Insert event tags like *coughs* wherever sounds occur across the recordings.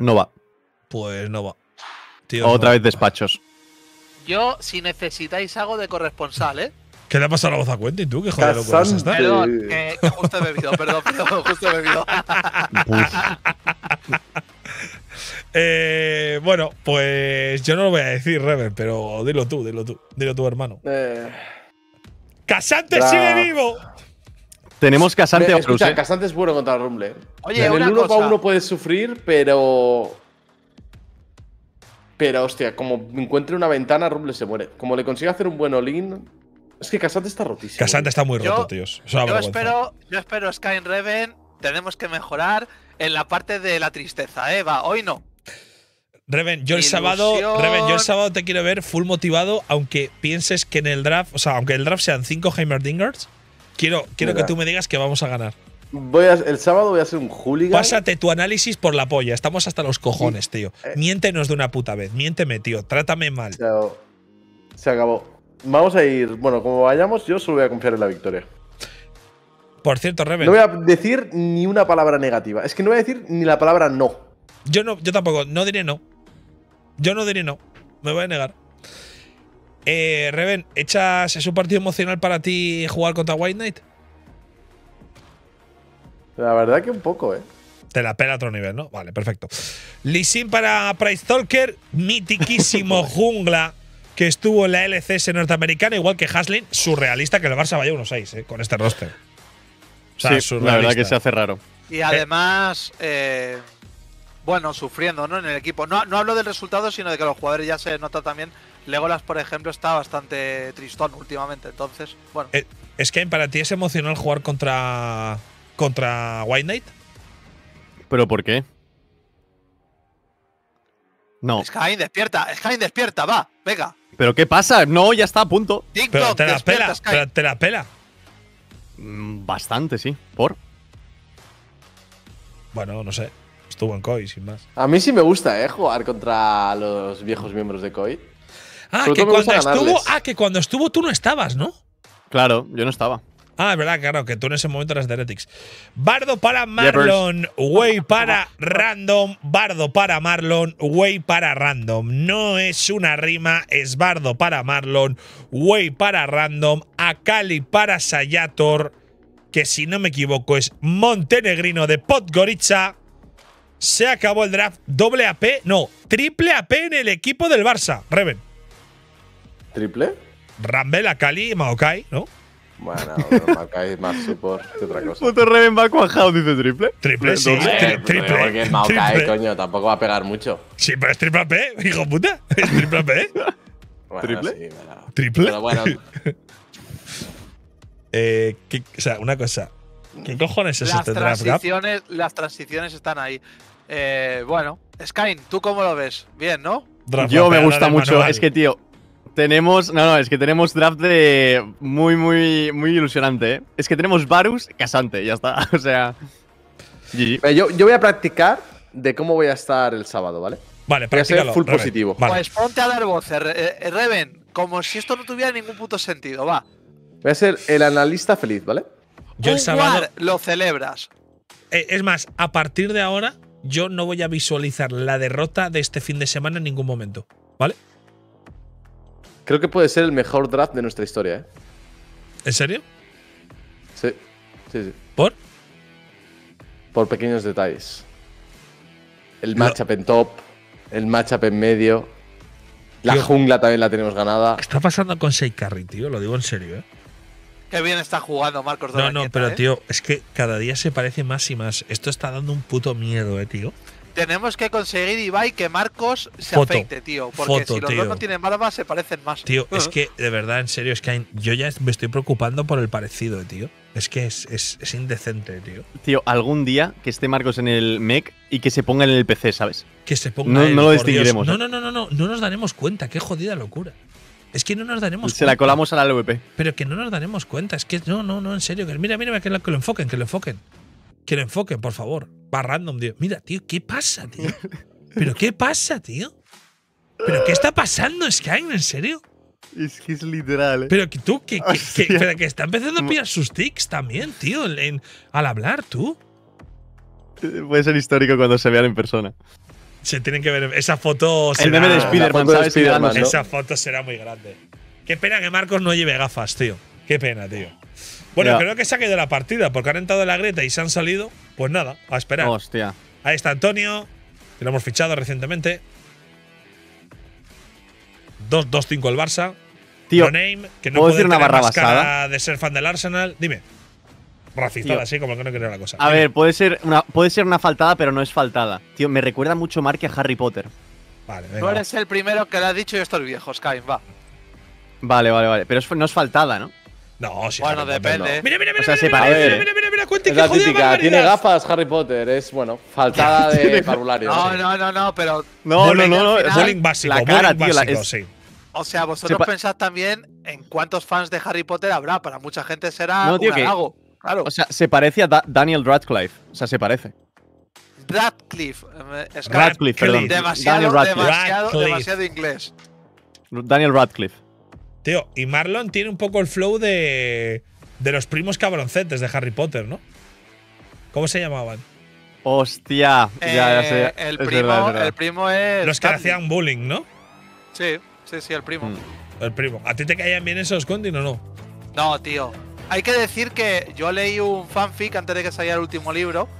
No va. Pues no va. Otra vez despachos. Yo, si necesitáis algo de corresponsal, ¿eh? ¿Qué le ha pasado a la voz a Quentin, tú? ¿Qué joder locura Perdón, que, justo he bebido, perdón, perdón, justo he bebido. *laughs* eh, bueno, pues yo no lo voy a decir, Reven, pero dilo tú, dilo tú, dilo tú, hermano. Eh. ¡Casante sigue vivo! Tenemos Casante a sea, ¿eh? Casante es bueno contra Rumble. ¿eh? Oye, en el 1 para 1 puedes sufrir, pero. Pero, hostia, como encuentre una ventana, Rumble se muere. Como le consiga hacer un buen Olin. Es que Casante está rotísimo. Casante ¿eh? está muy roto, yo, tíos. yo, espero, yo espero, Sky and Reven, tenemos que mejorar en la parte de la tristeza, Eva. Hoy no. Reven, yo el sábado, Reven, yo el sábado te quiero ver full motivado, aunque pienses que en el draft, o sea, aunque el draft sean 5 Heimerdingers, Quiero, que tú me digas que vamos a ganar. Voy el sábado voy a hacer un hooligan. Pásate tu análisis por la polla. Estamos hasta los cojones, tío. Eh. Miéntenos de una puta vez. Miénteme, tío. Trátame mal. Se acabó. Vamos a ir. Bueno, como vayamos, yo solo voy a confiar en la victoria. Por cierto, Reven… No voy a decir ni una palabra negativa. Es que no voy a decir ni la palabra no. Yo no, yo tampoco. No diré no. Yo no diré no. Me voy a negar. Eh, Reven, ¿echas, ¿es un partido emocional para ti jugar contra White Knight? La verdad que un poco, ¿eh? Te la pela a otro nivel, ¿no? Vale, perfecto. Lisin para Price Talker, mitiquísimo *laughs* jungla que estuvo en la LCS norteamericana, igual que Haslin, surrealista que el Barça vaya 1-6 ¿eh? con este roster. la verdad que se hace raro. Y además, eh, bueno, sufriendo ¿no? en el equipo. No, no hablo del resultado, sino de que los jugadores ya se nota también Legolas, por ejemplo, está bastante tristón últimamente, entonces, bueno. Eh, es que para ti es emocional jugar contra. contra White Knight. ¿Pero por qué? No. despierta, Skyrim, despierta, va, venga. ¿Pero qué pasa? No, ya está a punto. Pero te la pela, te la pela. Bastante, sí. ¿Por? Bueno, no sé. Estuvo en COI, sin más. A mí sí me gusta, ¿eh? Jugar contra los viejos miembros de COI. Ah, que cuando estuvo, ah, que cuando estuvo tú no estabas, ¿no? Claro, yo no estaba. Ah, es verdad, claro, que tú en ese momento eras de Heretics. Bardo para Marlon, Way para Random, Bardo para Marlon, Way para Random. No es una rima, es Bardo para Marlon, Way para Random, Akali para Sayator, que si no me equivoco es Montenegrino de Podgorica. Se acabó el draft, doble AP, no, triple AP en el equipo del Barça, Reven. ¿Triple? Rambela, Cali, Maokai, ¿no? Bueno, Maokai más support que otra cosa. Puto Reven va cuajado, dice triple. Triple, sí. triple. Porque es Maokai, coño, tampoco va a pegar mucho. Sí, pero es triple AP, hijo puta. Es triple P. ¿Triple? Sí, pero, ¿Triple? Pero bueno. *laughs* eh, o sea, una cosa. ¿Qué cojones es las este transiciones, Las transiciones están ahí. Eh, bueno, Skyne ¿tú cómo lo ves? Bien, ¿no? Yo me gusta mucho. Es que, tío, tenemos, no, no, es que tenemos draft de muy, muy, muy ilusionante. ¿eh? Es que tenemos Varus casante, ya está. *laughs* O sea, Yo, voy a practicar de cómo voy a estar el sábado, ¿vale? Vale, voy a ser full positivo. Pues ponte a dar voces, eh, Reven, como si esto no tuviera ningún puto sentido, va. Voy a ser el analista feliz, ¿vale? Yo el sábado. lo celebras. Eh, es más, a partir de ahora, yo no voy a visualizar la derrota de este fin de semana en ningún momento, ¿vale? Creo que puede ser el mejor draft de nuestra historia, ¿eh? ¿En serio? Sí. sí, sí. ¿Por? Por pequeños detalles. El matchup en top, el matchup en medio. La jungla también la tenemos ganada. ¿Qué está pasando con Seikarri, tío? Lo digo en serio, ¿eh? Qué bien está jugando Marcos No, no, pero ¿eh? tío, es que cada día se parece más y más. Esto está dando un puto miedo, eh, tío. Tenemos que conseguir, Ibai, que Marcos se afeite, tío. Porque si los dos no tienen barba, se parecen más. Tío, es *laughs* que, de verdad, en serio, es que yo ya me estoy preocupando por el parecido, tío. Es que es, indecente, tío. Tío, algún día que esté Marcos en el MEC y que se ponga en el PC, ¿sabes? Que se ponga el PC. no lo distinguiremos. No, ¿eh? no, no, no, no, no nos daremos cuenta. Qué jodida locura. Es que no nos daremos cuenta. Se la colamos a la LVP. Pero que no nos daremos cuenta. Es que no, no, no, en serio. Que mira, mira, que lo enfoquen, que lo enfoquen. Que lo enfoquen, por favor va random, tío. Mira, tío, ¿qué pasa, tío? ¿Pero qué pasa, tío? ¿Pero qué está pasando, Skyrim? ¿En serio? Es que es literal. ¿eh? Pero que tú, que, que está empezando a mm. pillar sus tics también, tío, al hablar, tú. Puede ser histórico cuando se vean en persona. Se tienen que ver. Esa foto. Será, el meme de Spider-Man, ¿sabes? Spiderman, Esa foto será muy grande. Qué pena que Marcos no lleve gafas, tío. Qué pena, tío. Bueno, creo que se ha quedado la partida porque han entrado en la greta y se han salido. Pues nada, a esperar. Hostia. Ahí está Antonio, que lo hemos fichado recientemente. 2-2-5 el Barça. Tío, no name, que no puede decir una barra basada? de ser fan del Arsenal. Dime. Racista, así como que no quería la cosa. A ver, puede ser, una, puede ser una faltada, pero no es faltada. Tío, me recuerda mucho que a Harry Potter. Vale, venga. Tú eres el primero que lo ha dicho y estos viejos, viejo. va. Vale, vale, vale. Pero no es faltada, ¿no? No, si Bueno, depende. Mira, mira, mira, o sea, se parece. mira, mira, mira, mira, es la típica. Tiene gafas Harry Potter, es bueno, faltada *laughs* de vocabulario. No, no, no, no, pero. No, no, no, no. Bullying básico, la cara, básico, sí. O sea, vosotros pensad también en cuántos fans de Harry Potter habrá. Para mucha gente será no, tío, un halago. Claro. O sea, se parece a Daniel Radcliffe. O sea, se parece. Radcliffe. Eh, Radcliffe, perdón. Daniel Radcliffe. Demasiado, demasiado inglés. Daniel Radcliffe. Tío, y Marlon tiene un poco el flow de, de los primos cabroncetes de Harry Potter, ¿no? ¿Cómo se llamaban? Hostia, ya, ya eh, sé. El, primo, el primo es. Los que hacían bullying, ¿no? Sí, sí, sí, el primo. Mm, el primo. ¿A ti te caían bien esos Contin o no? No, tío. Hay que decir que yo leí un fanfic antes de que saliera el último libro,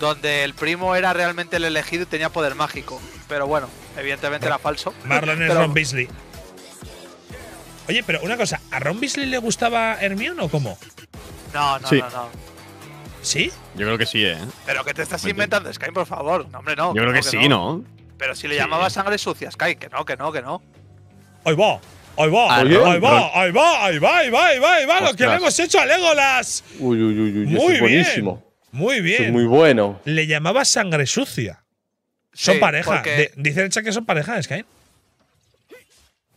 donde el primo era realmente el elegido y tenía poder mágico. Pero bueno, evidentemente era falso. Marlon es Ron Beasley. Oye, pero una cosa, ¿a Ron le gustaba Hermione o cómo? No, no, no, no. ¿Sí? Yo creo que sí, ¿eh? Pero que te estás pues inventando, Sky, por favor. No, hombre, no. Yo creo que, sí, no. Pero si le llamaba sangre sucia, Sky, que no, que no, que no. Ahí va. Ahí va, ah, ahí va, ahí va, ahí va, ahí va, ahí va, va, lo que le hemos hecho a Legolas. Uy, uy, uy, uy, muy buenísimo. Muy bien. es muy bueno. Le llamaba sangre sucia. Son pareja. Dice el chat que son pareja, Sky.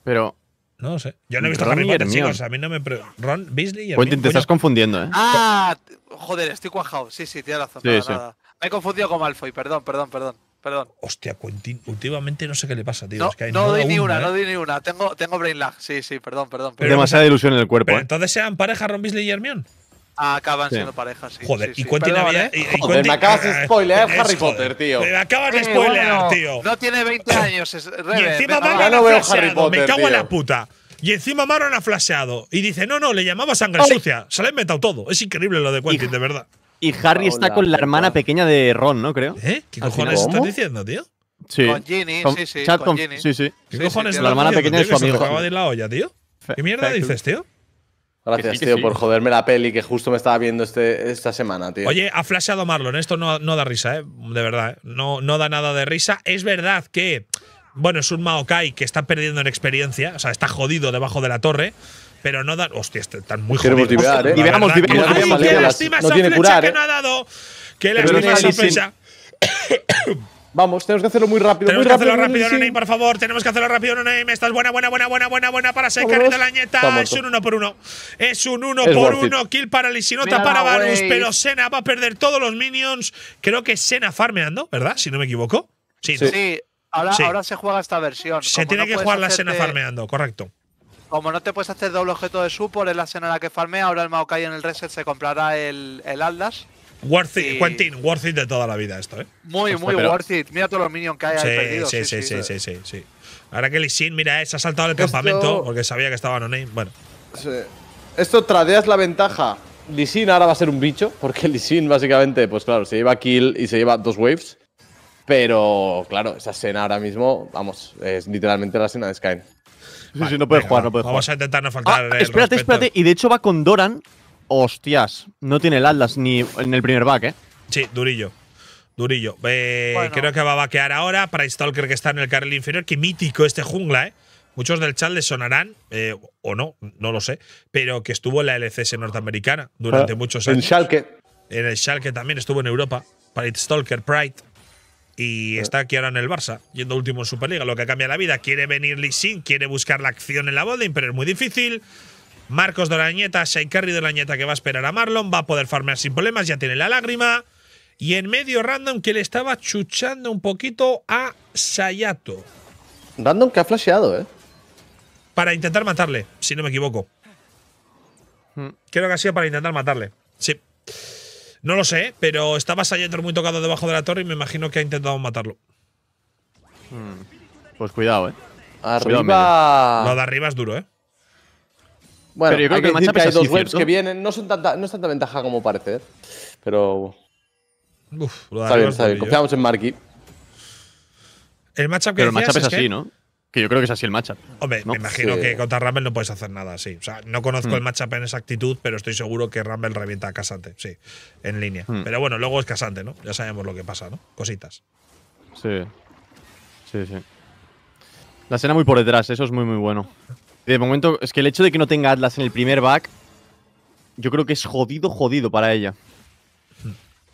Pero no sé. Yo no he visto Ron Harry Potter, A mí no me. Ron Beasley y Quentin, te estás confundiendo, ¿eh? Ah, joder, estoy cuajado. Sí, sí, tienes razón. Sí, sí. Me he confundido con Malfoy, perdón, perdón, perdón. Perdón. Hostia, Quentin, últimamente no sé qué le pasa, tío. No, es que hay no doy ni una, ¿eh? no doy ni una. Tengo, tengo brain lag. Sí, sí, perdón, perdón. Demasiada ilusión en el cuerpo. ¿eh? Entonces sean pareja Ron Beasley y Hermione. Acaban siendo parejas, sí. Joder, y Quentin había. ¿eh? Y, Joder, Quentin, me acabas de eh, spoilear es, Harry Potter, tío. Me acabas de spoilear, tío. No tiene 20 eh, años, es re Y encima me ha no Me cago en la puta. Y encima Maron ha flasheado. Y dice, no, no, le llamaba sangre sucia. Se lo ha inventado todo. Es increíble lo de Quentin, de verdad. Y Harry está con la hermana pequeña de Ron, ¿no? Creo. ¿Eh? ¿Qué ¿Ah, cojones estás diciendo, tío? Sí. Con Ginny, sí, sí. Chat con, Ginny. Sí, sí. ¿Qué cojones? La hermana pequeña de su amigo. acaba de la olla, tío. ¿Qué mierda dices, tío? Gracias, tío, por joderme la peli que justo me estaba viendo este, esta semana, tío. Oye, ha flasheado Marlon. Esto no, no da risa, ¿eh? De verdad. Eh. No, no da nada de risa. Es verdad que, bueno, es un Maokai que está perdiendo en experiencia. O sea, está jodido debajo de la torre. Pero no da… Hostia, están muy jodidos. Motivar, ¿eh? Ay, qué lástima esa que eh. no ha dado. Qué lástima esa flecha. Vamos, tenemos que hacerlo muy rápido. Tenemos que hacerlo rápido, sí. por favor. Tenemos que hacerlo rápido, Noname. Esta es buena, buena, buena, buena, buena, buena para Secar de la Ñeta. Es un 1 por uno. Es un uno por uno. Kill para Lisinota, para Varus. Pero Sena va a perder todos los minions. Creo que Sena farmeando, ¿verdad? Si no me equivoco. Sí, sí. Ahora, se juega esta versión. Se tiene que jugar la Sena farmeando, correcto. Como no te puedes hacer doble objeto de support, es la Sena la que farmea. Ahora el Maokai en el reset se comprará el, el Aldas. Worth it, Quentin, worth it de toda la vida esto, ¿eh? Muy, muy worth it. Mira todos los minions que hay perdidos. Sí, sí, sí, sí, sí, sí. Ahora que Lee Sin, mira, eh, se ha saltado del campamento porque sabía que estaba no name. Bueno. Esto tradeas la ventaja. Lee Sin ahora va a ser un bicho, porque Lee Sin básicamente, pues claro, se lleva kill y se lleva dos waves. Pero claro, esa escena ahora mismo, vamos, es literalmente la escena de Sky. sí, no puede jugar, no puede vamos jugar. Vamos a intentar no faltar. Ah, el espérate, espérate. Y de hecho va con Doran, hostias, no tiene el Atlas ni en el primer back, ¿eh? Sí, durillo. Durillo. Eh, creo que va a vaquear ahora para Stalker que está en el carril inferior. Qué mítico este jungla, ¿eh? Muchos del chat le sonarán, eh, o no, no lo sé, pero que estuvo en la LCS norteamericana durante ah, muchos años. En Schalke. En el Schalke también estuvo en Europa, para Stalker Pride. Y ah. está aquí ahora en el Barça, yendo último en Superliga, lo que cambia la vida. Quiere venir Lee Sin, quiere buscar la acción en la bola, pero es muy difícil. Marcos de de la Lañeta, que va a esperar a Marlon, va a poder farmear sin problemas, ya tiene la lágrima. Y en medio Random que le estaba chuchando un poquito a Sayato. Random que ha flasheado, ¿eh? Para intentar matarle, si no me equivoco. Hmm. Creo que ha sido para intentar matarle. Sí. No lo sé, pero estaba Sayato muy tocado debajo de la torre y me imagino que ha intentado matarlo. Hmm. Pues cuidado, ¿eh? Arriba. Lo de arriba es duro, ¿eh? Bueno, yo creo hay que, el decir que hay dos webs que vienen, no, son tanta, no es tanta ventaja como parece, ¿eh? pero... Uf, lo está bien, está bien, confiamos en Marky. El matchup que Pero es, así, ¿no? Que yo creo que es así el matchup. Hombre, me imagino que contra Rumble no puedes hacer nada, así. O sea, no conozco hmm. el matchup en exactitud, pero estoy seguro que Rumble revienta a Casante, sí, en línea. Hmm. Pero bueno, luego es Casante, ¿no? Ya sabemos lo que pasa, ¿no? Cositas. Sí. Sí, sí. La escena muy por detrás, eso es muy, muy bueno. De momento, es que el hecho de que no tenga Atlas en el primer back, yo creo que es jodido, jodido para ella.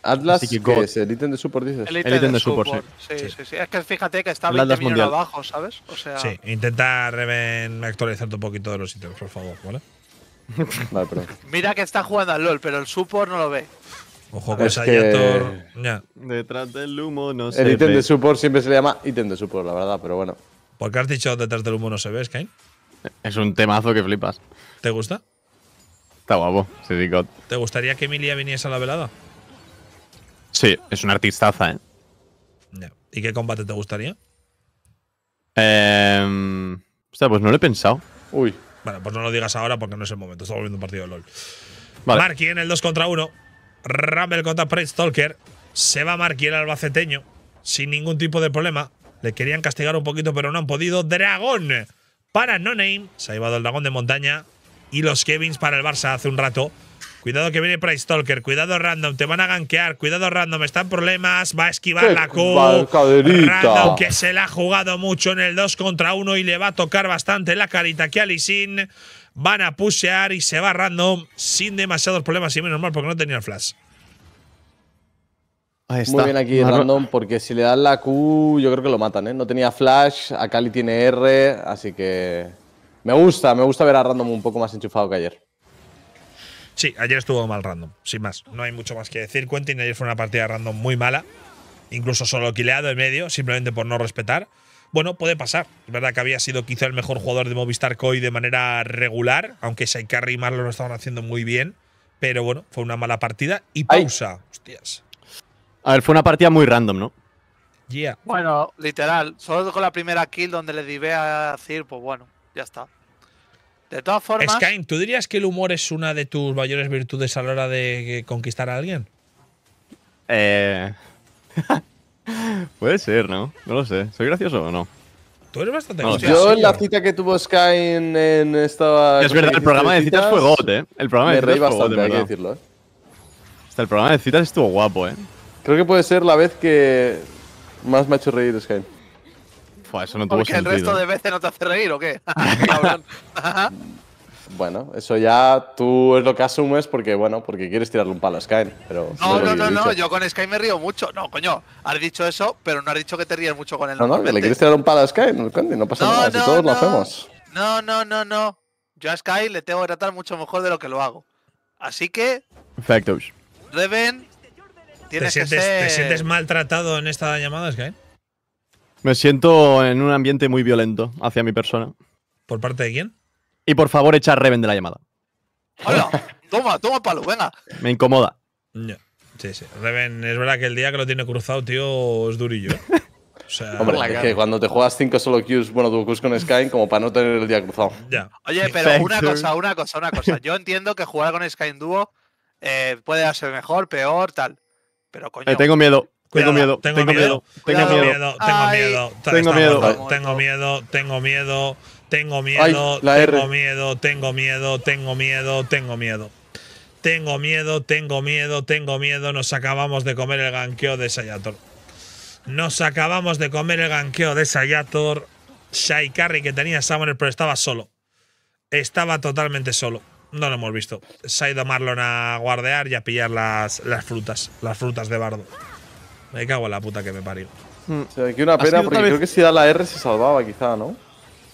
Atlas, ¿El ítem de support dices? El ítem de, support, Sí. Sí, sí. sí, Es que fíjate que está 20 millones abajo, ¿sabes? O sea… Sí, intenta, Reven, actualizarte un poquito de los ítems, por favor, ¿vale? *laughs* vale perdón. Mira que está jugando al LoL, pero el support no lo ve. Ojo con es pues que... Detrás del humo no se ve. El ítem de support siempre se le llama ítem de support, la verdad, pero bueno. ¿Por qué has dicho detrás del humo no se ve, Sky? Es un temazo que flipas. ¿Te gusta? Está guapo, sí, sí, ¿Te gustaría que Emilia viniese a la velada? Sí, es una artistaza, ¿eh? ¿Y qué combate te gustaría? Eh, pues no lo he pensado. Uy. Bueno, pues no lo digas ahora porque no es el momento. Estamos viendo un partido de LOL. Vale. Marky en el 2 contra 1. Rumble contra Prince Se va Marky el albaceteño. Sin ningún tipo de problema. Le querían castigar un poquito, pero no han podido. Dragón para No Name, se ha llevado el dragón de montaña y los Kevins para el Barça hace un rato. Cuidado que viene Price Talker, cuidado random, te van a ganquear. cuidado random, Están problemas, va a esquivar la Q. Random que se la ha jugado mucho en el 2 contra 1 y le va a tocar bastante la carita que a Van a pushear y se va random sin demasiados problemas y menos mal porque no tenía el flash está. Muy bien aquí, random, porque si le dan la Q, yo creo que lo matan, ¿eh? No tenía flash, Akali tiene R, así que. Me gusta, me gusta ver a random un poco más enchufado que ayer. Sí, ayer estuvo mal random, sin más. No hay mucho más que decir. Quentin ayer fue una partida random muy mala. Incluso solo quileado en medio, simplemente por no respetar. Bueno, puede pasar. Es verdad que había sido quizá el mejor jugador de Movistar Coy de manera regular, aunque hay que Marlon lo estaban haciendo muy bien. Pero bueno, fue una mala partida. Y pausa. Hostias. A ver, fue una partida muy random, ¿no? Yeah. Bueno, literal. Solo con la primera kill donde le di a decir, pues bueno, ya está. De todas formas. Skyne, ¿tú dirías que el humor es una de tus mayores virtudes a la hora de eh, conquistar a alguien? Eh. *laughs* Puede ser, ¿no? No lo sé. ¿Soy gracioso o no? Tú eres bastante gracioso. Yo en la cita que tuvo Sky en, esta. Es verdad, el programa de citas, fue gote. ¿eh? El programa de citas. Me reí bastante, que decirlo, ¿eh? Hasta el programa de citas estuvo guapo, ¿eh? Creo que puede ser la vez que más me ha hecho reír Skype. eso no tuvo Porque el resto de veces no te hace reír o qué? *laughs* Bueno, eso ya tú es lo que asumes porque, bueno, porque quieres tirarle un palo a Sky. Pero no, no, no, no, yo con Sky me río mucho. No, coño, has dicho eso, pero no has dicho que te ríes mucho con él. No, no, le quieres tirar un palo a Sky, no, pasa nada, si todos lo hacemos. No, no, no, no. Yo a Sky le tengo que tratar mucho mejor de lo que lo hago. Así que. Factos. Reven, ¿Te sientes, maltratado en esta llamada, Sky? Me siento en un ambiente muy violento hacia mi persona. ¿Por parte de quién? Y por favor, echa Reven de la llamada. ¡Hola! *laughs* toma, toma palo, venga. Me incomoda. Sí, sí. Reven, es verdad que el día que lo tiene cruzado, tío, es durillo. O sea, *laughs* Hombre, es que cuando te juegas cinco solo queues bueno, tu con Sky, como para no tener el día cruzado. Ya. Oye, pero una cosa, una cosa, una cosa. Yo entiendo que jugar con Sky en dúo eh, puede ser mejor, peor, tal. Pero coño. tengo miedo. Tengo miedo, tengo miedo, tengo miedo, tengo miedo, tengo miedo, tengo miedo, tengo miedo, tengo miedo, tengo miedo, tengo miedo, tengo miedo, tengo miedo. Tengo miedo, tengo miedo, tengo miedo, nos acabamos de comer el ganqueo de Sayator. Nos acabamos de comer el ganqueo de Sayator. Shai Carry que tenía Summoner, pero estaba solo. Estaba totalmente solo no lo hemos visto. Se ha ido Marlon a guardear y a pillar las, las frutas, las frutas de bardo. Me cago en la puta que me parió. Mm. Qué una pena porque creo que si da la R se salvaba quizá, ¿no?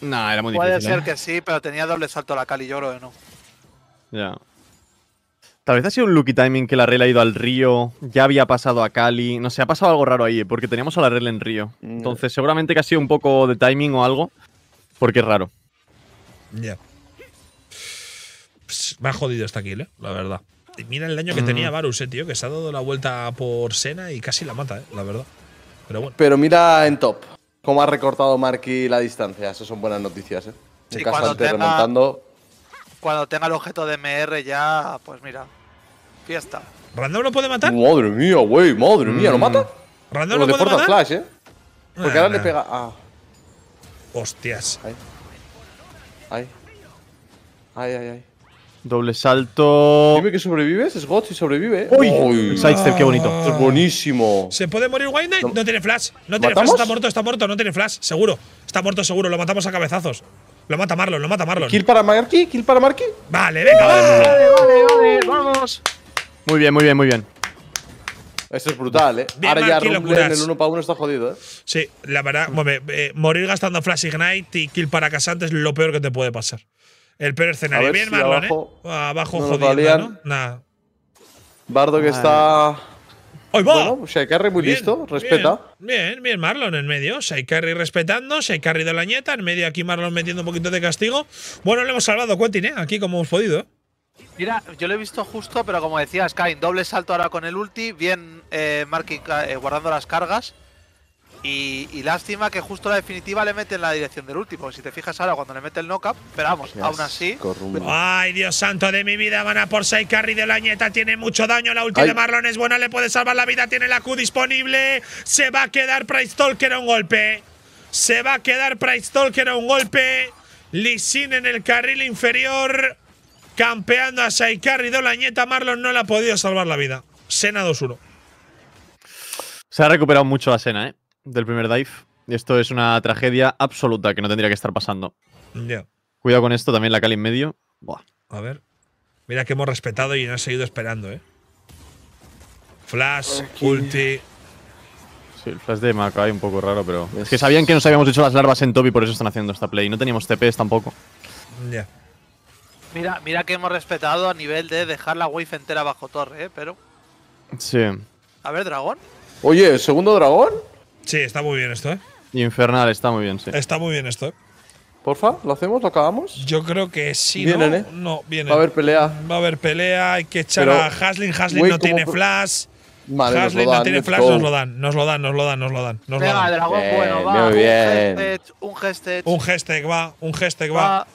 No, era muy difícil. Puede ser ¿eh? que sí, pero tenía doble salto la Cali de ¿no? Ya. Tal vez ha sido un lucky timing que la Rel ha ido al río, ya había pasado a Cali. No sé, ha pasado algo raro ahí, porque teníamos a la Rel en río. Entonces, seguramente que ha sido un poco de timing o algo, porque es raro. Ya me ha jodido esta kill, ¿eh? la verdad. mira el daño que mm. tenía Varus, eh, tío, que se ha dado la vuelta por Sena y casi la mata, eh, la verdad. Pero bueno. Pero mira en top, cómo ha recortado Marky la distancia. Eso son buenas noticias, ¿eh? En casa tenga, remontando. Cuando tenga el objeto de MR ya, pues mira, fiesta. ¿Randall lo puede matar? Madre mía, güey, madre mía, ¿lo mm. mata? ¿Randall lo, puede matar? Flash, ¿eh? Porque ahora le ah. pega. Ah. Hostias. Ahí. Ahí, ahí, ahí. Doble salto. Dime que sobrevives, es God sobrevive. ¡Uy! Uy. Sidestep, qué bonito. buenísimo. ¿Se puede morir White No, tiene flash. No tiene flash. Está muerto, está muerto. No tiene flash, seguro. Está muerto, seguro. Lo matamos a cabezazos. Lo mata Marlon, lo mata Marlon. ¿Kill para Marky? ¿Kill para Marky? Vale, venga, vale, vale, vale, Vamos. Muy bien, muy bien, muy bien. Esto es brutal, ¿eh? Ahora ya Rumble en el 1 para 1 está jodido, ¿eh? Sí, la verdad, bueno, eh, morir gastando Flash Ignite y kill para Casante es lo peor que te puede pasar. El peor escenario. Bien, Marlon, abajo, ¿eh? no Nada. Bardo que está. ¡Oh, va! muy listo, respeta. Bien, bien, Marlon en medio. Shaikari respetando, Shaikari de la ñeta. En medio aquí Marlon metiendo un poquito de castigo. Bueno, le hemos salvado a Quentin, ¿eh? Aquí como hemos podido, Mira, yo lo he visto justo, pero como decía Sky, doble salto ahora con el ulti, bien eh, eh guardando las cargas. Y, lástima que justo la definitiva le mete en la dirección del último. Si te fijas ahora, cuando le mete el up pero vamos, aún así. Ay, Dios santo de mi vida, van a por Sai carry de la nieta. Tiene mucho daño. La última de Marlon es buena, le puede salvar la vida. Tiene la Q disponible. Se va a quedar Price Talker a un golpe. Se va a quedar Price Talker a un golpe. Lisin en el carril inferior. Campeando a la nieta Marlon no le ha podido salvar la vida. Sena 2-1. Se ha recuperado mucho la Sena, ¿eh? del primer dive. Esto es una tragedia absoluta que no tendría que estar pasando. Ya. Cuidado con esto, también la calle en medio. Buah. A ver. Mira que hemos respetado y nos ha seguido esperando, ¿eh? Flash, ulti. Sí, el flash de Makai un poco raro, pero. Es que sabían que nos habíamos hecho las larvas en top y por eso están haciendo esta play. No teníamos TPs tampoco. Ya. Mira, mira que hemos respetado a nivel de dejar la wave entera bajo torre, ¿eh? Pero. Sí. A ver, dragón. Oye, ¿segundo dragón? Sí, está muy bien esto, ¿eh? Infernal, está muy bien, sí. Está muy bien esto, ¿eh? Porfa, ¿lo hacemos? ¿Lo acabamos? Yo creo que sí, vienen, ¿no? ¿eh? No, vienen. Va a haber pelea. Va a haber pelea, hay que echar a Hasling. Hasling no tiene flash. Madre, Haslin no tiene flash, nos lo dan, nos lo dan, nos lo dan, nos lo dan. Nos Venga, lo dan. dragón bueno, va. Muy bien. Un gestec, un gestec, va, un hashtag va.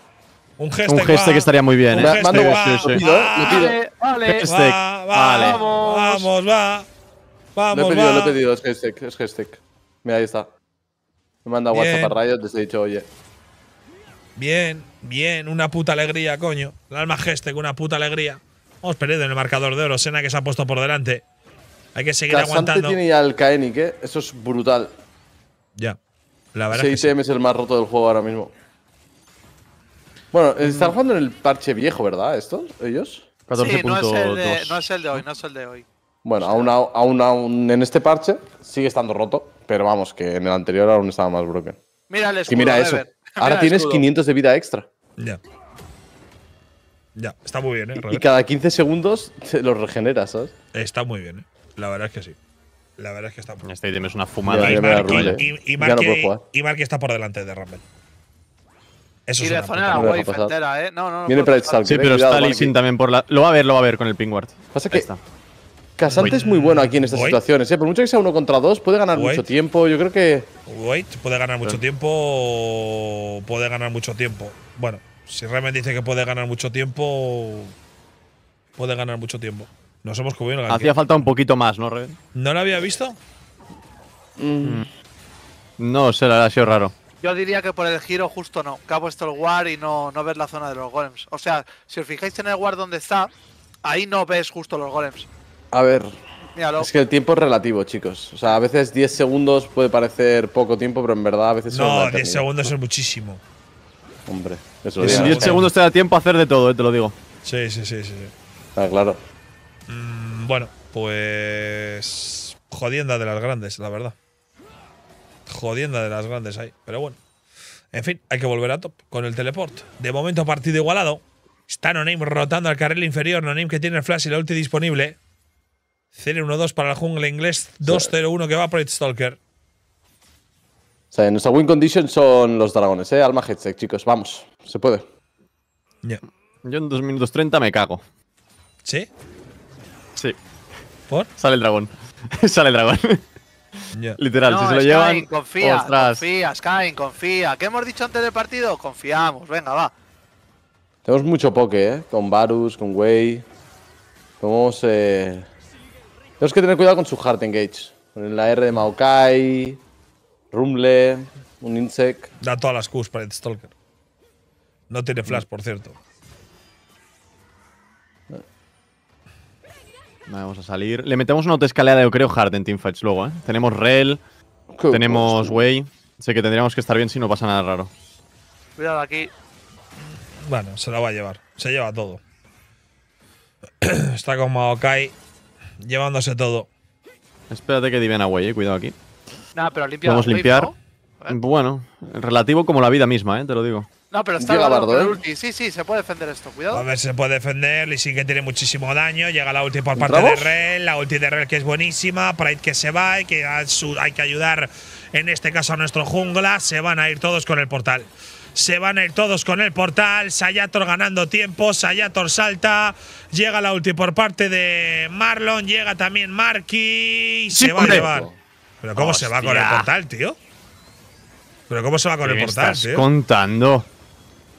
Un Un va. un gestec estaría muy bien, Vale, vale. Va, vale. Vamos, vamos, va. Vamos, lo he pedido, va. lo he pedido, es hashtag, es hashtag. Mira, ahí está. Me manda WhatsApp para radio te he dicho, oye. Bien, bien, una puta alegría, coño. El alma geste con una puta alegría. Vamos perdido en el marcador de oro. Sena que se ha puesto por delante. Hay que seguir aguantando. aguantando. tiene ya el Kaenic, ¿eh? Eso es brutal. Ya. La verdad. 6 es, que es el más roto del juego ahora mismo. Bueno, mm. están jugando en el parche viejo, ¿verdad? ¿Estos? ¿Ellos? 14. Sí, no es, el de, hoy, no es el de hoy. Bueno, aún, aún, en este parche sigue estando roto. Pero vamos, que en el anterior aún estaba más broken. Mira el escudo, y mira eso. Ahora tienes 500 de vida extra. Ya. Ya, está muy bien, ¿eh? Y cada 15 segundos te los regeneras, ¿sabes? Está muy bien, ¿eh? La verdad es que sí. La verdad es que está muy bien. Este ítem es una fumada. y, Mark, y, y, está por delante de Rumble. Eso y de zona la wave entera, ¿eh? No, no, no. Sí, eh, pero está Lee sin también por la. Lo va a ver, lo va a ver con el Pingward. Pasa que. está. Casante es muy bueno aquí en estas situaciones. ¿eh? Por mucho que sea uno contra dos, puede ganar mucho tiempo. Yo creo que. Wait, puede ganar mucho eh. tiempo. Puede ganar mucho tiempo. Bueno, si realmente dice que puede ganar mucho tiempo. Puede ganar mucho tiempo. Nos hemos comido Hacía falta un poquito más, ¿no, Reven? ¿No lo había visto? Mm. No sé, la ha sido raro. Yo diría que por el giro justo no. Cabo esto el guard y no, no ves la zona de los golems. O sea, si os fijáis en el guard donde está, ahí no ves justo los golems. A ver. Es que el tiempo es relativo, chicos. O sea, a veces 10 segundos puede parecer poco tiempo, pero en verdad a veces… No, 10 segundos es muchísimo. Hombre, eso En 10 segundos te da tiempo a hacer de todo, eh, te lo digo. Sí, sí, sí, sí. Está ah, claro. Mm, bueno, pues… Jodienda de las grandes, la verdad. Jodienda de las grandes ahí, pero bueno. En fin, hay que volver a top con el teleport. De momento partido igualado. Está rotando al carril inferior. Nonim que tiene el flash y la ulti disponible. 0-1-2 para el jungle inglés, 2-0-1 que va por Stalker. O sea, nuestra win condition son los dragones, ¿eh? Alma Headset, chicos, vamos, se puede. Ya. Yo en 2 minutos 30 me cago. ¿Sí? Sí. ¿Por? Sale el dragón. *laughs* Sale el dragón. Ya. Literal, si se lo Sky, llevan. Confía, ostras. confía, Sky, confía. ¿Qué hemos dicho antes del partido? Confiamos, venga, va. Tenemos mucho poke, ¿eh? Con Varus, con Way. Tenemos. Eh tenemos que tener cuidado con su Heart Engage. Con la R de Maokai, Rumble, un Insect. Da todas las Qs para el Stalker. No tiene flash, por cierto. Vamos a salir. Le metemos una autoescalada, yo creo, Hard en teamfights luego, ¿eh? Tenemos Rel, tenemos Way. Sé que tendríamos que estar bien si no pasa nada raro. Cuidado aquí. Bueno, se la va a llevar. Se lleva todo. *clears throat* Está con Maokai llevándose todo. Espérate que divina away, eh, Cuidado aquí. pero limpia. Vamos a limpiar. Bueno, relativo como la vida misma, eh, te lo digo. No, pero está eh. Sí, sí, se puede defender esto, cuidado. A ver, se puede defender. Y sí que tiene muchísimo daño. Llega la ulti por parte de Rel. La ulti de Rel que es buenísima. Pride que se va y que hay que ayudar, en este caso, a nuestro jungla. Se van a ir todos con el portal se van a ir todos con el portal, Sayator ganando tiempo, Sayator salta, llega la ulti por parte de Marlon, llega también Marky, se va a llevar. Pero ¿cómo se va con el portal, tío? ¿Pero cómo se va con el portal, tío? contando?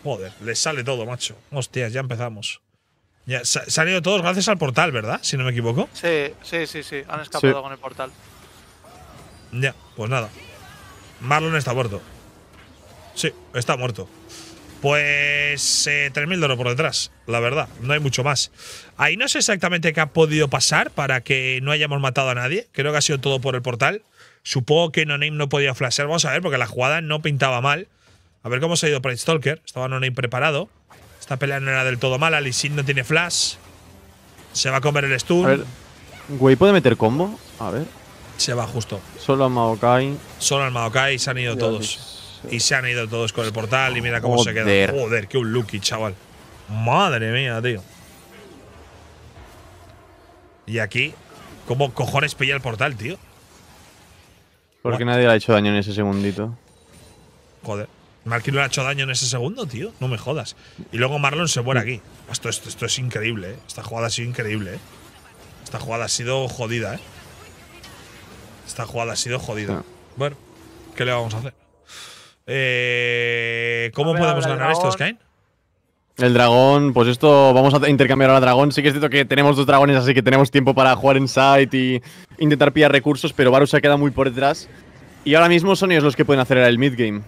Joder, les sale todo, macho. Hostias, ya empezamos. Ya, se han ido todos gracias al portal, ¿verdad? Si no me equivoco. Sí, sí, sí, sí. Han escapado con el portal. Ya, pues nada. Marlon está muerto. Sí, está muerto. Pues 3.000 eh, dólares por detrás, la verdad, no hay mucho más. Ahí no sé exactamente qué ha podido pasar para que no hayamos matado a nadie. Creo que ha sido todo por el portal. Supongo que No no podía flashear. Vamos a ver, porque la jugada no pintaba mal. A ver cómo se ha ido Pride Stalker. Estaba No preparado. Esta pelea no era del todo mala. Sin no tiene flash. Se va a comer el stun. A ver, güey, ¿puede meter combo? A ver. Se va justo. Solo al Maokai. Solo al Maokai se han ido todos y se han ido todos con el portal y mira cómo se queda. Joder, qué un lucky, chaval. Madre mía, tío. Y aquí, ¿cómo cojones pilla el portal, tío? Porque nadie le ha hecho daño en ese segundito. Joder. Marky no le ha hecho daño en ese segundo, tío. No me jodas. Y luego Marlon se muere aquí. Esto, esto, es increíble, ¿eh? Esta jugada ha sido increíble, ¿eh? Esta jugada ha sido jodida, ¿eh? Esta jugada ha sido jodida. Bueno, ¿qué le vamos a hacer? Eh, ¿Cómo podemos ganar esto, Skyn? El dragón, pues esto vamos a intercambiar ahora dragón. Sí que es cierto que tenemos dos dragones, así que tenemos tiempo para jugar en site y intentar pillar recursos, pero Varus se ha quedado muy por detrás. Y ahora mismo son ellos los que pueden hacer el midgame.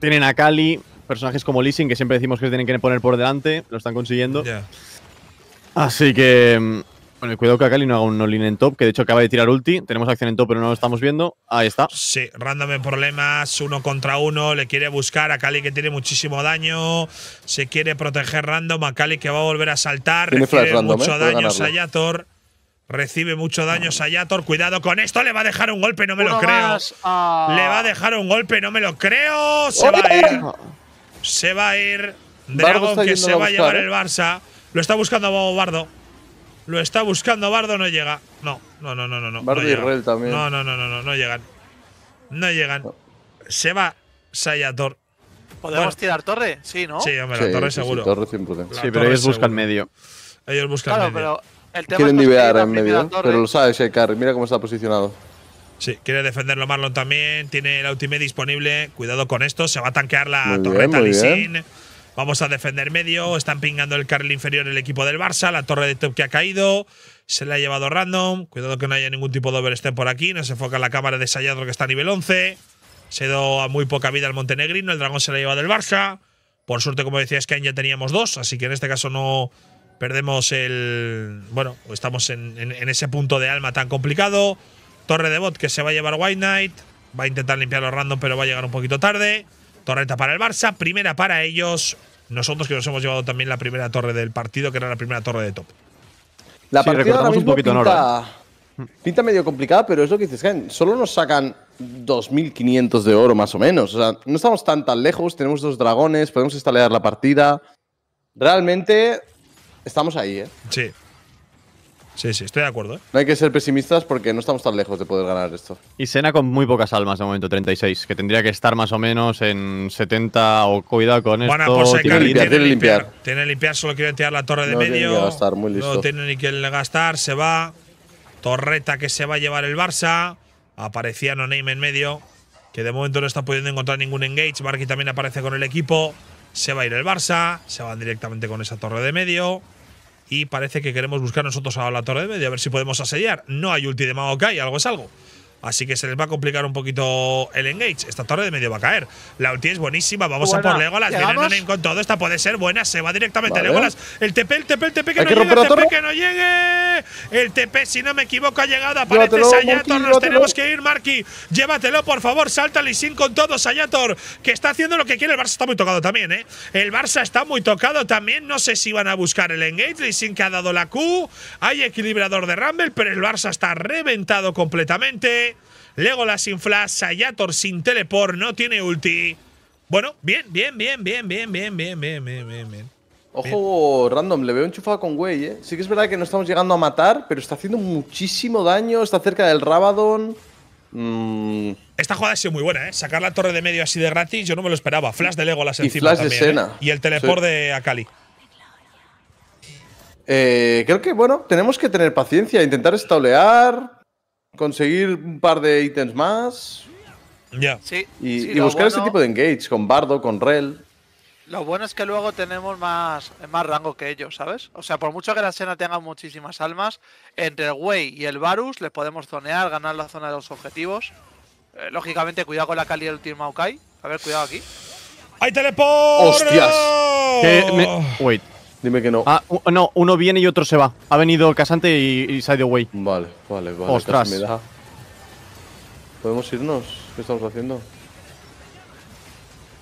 Tienen a Kali, personajes como Leasing, que siempre decimos que se tienen que poner por delante, lo están consiguiendo. Así que mm, bueno, cuidado que Akali no haga un all-in en top, que de hecho acaba de tirar ulti. Tenemos acción en top, pero no lo estamos viendo. Ahí está. Sí, random en problemas, uno contra uno. Le quiere buscar a Akali que tiene muchísimo daño. Se quiere proteger random. Akali que va a volver a saltar. Tiene Recibe random, mucho ¿eh? daño Sayator. Recibe mucho daño Sayator. Cuidado con esto. Le va a dejar un golpe, no me lo creo. Ah. Le va a dejar un golpe, no me lo creo. Se va a ir. Se va a ir. Dragon que se va a llevar ¿eh? el Barça. Lo está buscando Bobo Bardo. Lo está buscando Bardo, no llega. No, no, no, no, no. Bardo y Rel también. No, no, no, no, no, no llegan. No llegan. Se va Sayator. ¿Podemos tirar torre? Sí, ¿no? Sí, hombre, la torre seguro. Sí, torre 100%. sí, pero ellos buscan medio. Ellos buscan claro, medio. Pero el tema Quieren divear en medio, pero lo sabe Carry. Mira cómo está posicionado. Sí, quiere defenderlo Marlon también. Tiene el ultimate disponible. Cuidado con esto. Se va a tanquear la torreta bien, Vamos a defender medio. Están pingando el carril inferior el equipo del Barça. La torre de top que ha caído. Se la ha llevado random. Cuidado que no haya ningún tipo de overstep por aquí. No se enfoca la cámara de Sayadro que está a nivel 11. Se ha a muy poca vida al montenegrino. El dragón se la ha llevado el Barça. Por suerte, como decías, que ya teníamos dos. Así que en este caso no perdemos el. Bueno, estamos en, ese punto de alma tan complicado. Torre de bot que se va a llevar White Knight. Va a intentar limpiarlo random, pero va a llegar un poquito tarde. Torreta para el Barça, primera para ellos. Nosotros que nos hemos llevado también la primera torre del partido, que era la primera torre de top. La partida ahora un poquito ¿eh? pinta, medio complicada, pero es lo que dices, Solo nos sacan 2.500 de oro más o menos. O sea, no estamos tan tan lejos, tenemos dos dragones, podemos instalar la partida. Realmente estamos ahí, ¿eh? Sí. Sí, sí, estoy de acuerdo. ¿eh? No hay que ser pesimistas porque no estamos tan lejos de poder ganar esto. Y Sena con muy pocas almas de momento, 36, que tendría que estar más o menos en 70 o cuidado con esto. tiene, que limpiar. Tiene, que limpiar. solo quiere tirar la torre de medio. No tiene ni que gastar, se va. Torreta que se va a llevar el Barça. Aparecía No Name en medio, que de momento no está pudiendo encontrar ningún engage. Barki también aparece con el equipo. Se va a ir el Barça, se van directamente con esa torre de medio y parece que queremos buscar nosotros a la torre de medio, a ver si podemos asediar. No hay ulti de Maokai, algo es algo. Así que se les va a complicar un poquito el engage. Esta torre de medio va a caer. La ulti es buenísima. Vamos a por Legolas. Viene con todo. Esta puede ser buena. Se va directamente a Legolas. El TP, el TP, el TP que no llegue. El TP que no llegue. El TP, si no me equivoco, ha llegado. Aparece Sayator. Nos tenemos que ir, Marky. Llévatelo, por favor. Salta y con todo, Sayator. Que está haciendo lo que quiere. El Barça está muy tocado también, ¿eh? El Barça está muy tocado también. No sé si van a buscar el engage. Sin, que ha dado la Q. Hay equilibrador de Rumble, pero el Barça está reventado completamente. Legolas sin flash, Sayator sin teleport, no tiene ulti. Bueno, bien, bien, bien, bien, bien, bien, bien, bien, bien, bien, Ojo, random, le veo enchufado con Wey, eh. Sí que es verdad que no estamos llegando a matar, pero está haciendo muchísimo daño, está cerca del Rabadon. Esta jugada ha sido muy buena, eh. Sacar la torre de medio así de gratis, yo no me lo esperaba. Flash de Legolas y encima. Flash de escena. Y el teleport de Akali. creo que, bueno, tenemos que tener paciencia, intentar establear, conseguir un par de ítems más. Ya. Sí, y, buscar este tipo de engage con Bardo, con Rel. Lo bueno es que luego tenemos más, más rango que ellos, ¿sabes? O sea, por mucho que la escena tenga muchísimas almas, entre el Way y el Varus le podemos zonear, ganar la zona de los objetivos. Eh, lógicamente, cuidado con la Kali del último Maokai. A ver, cuidado aquí. ¡Hay teleport! ¡Hostias! Wait, Dime que no. Ah, no, uno viene y otro se va. Ha venido Casante y, y Sideway. Vale, vale, vale. Ostras. ¿Podemos irnos? ¿Qué estamos haciendo?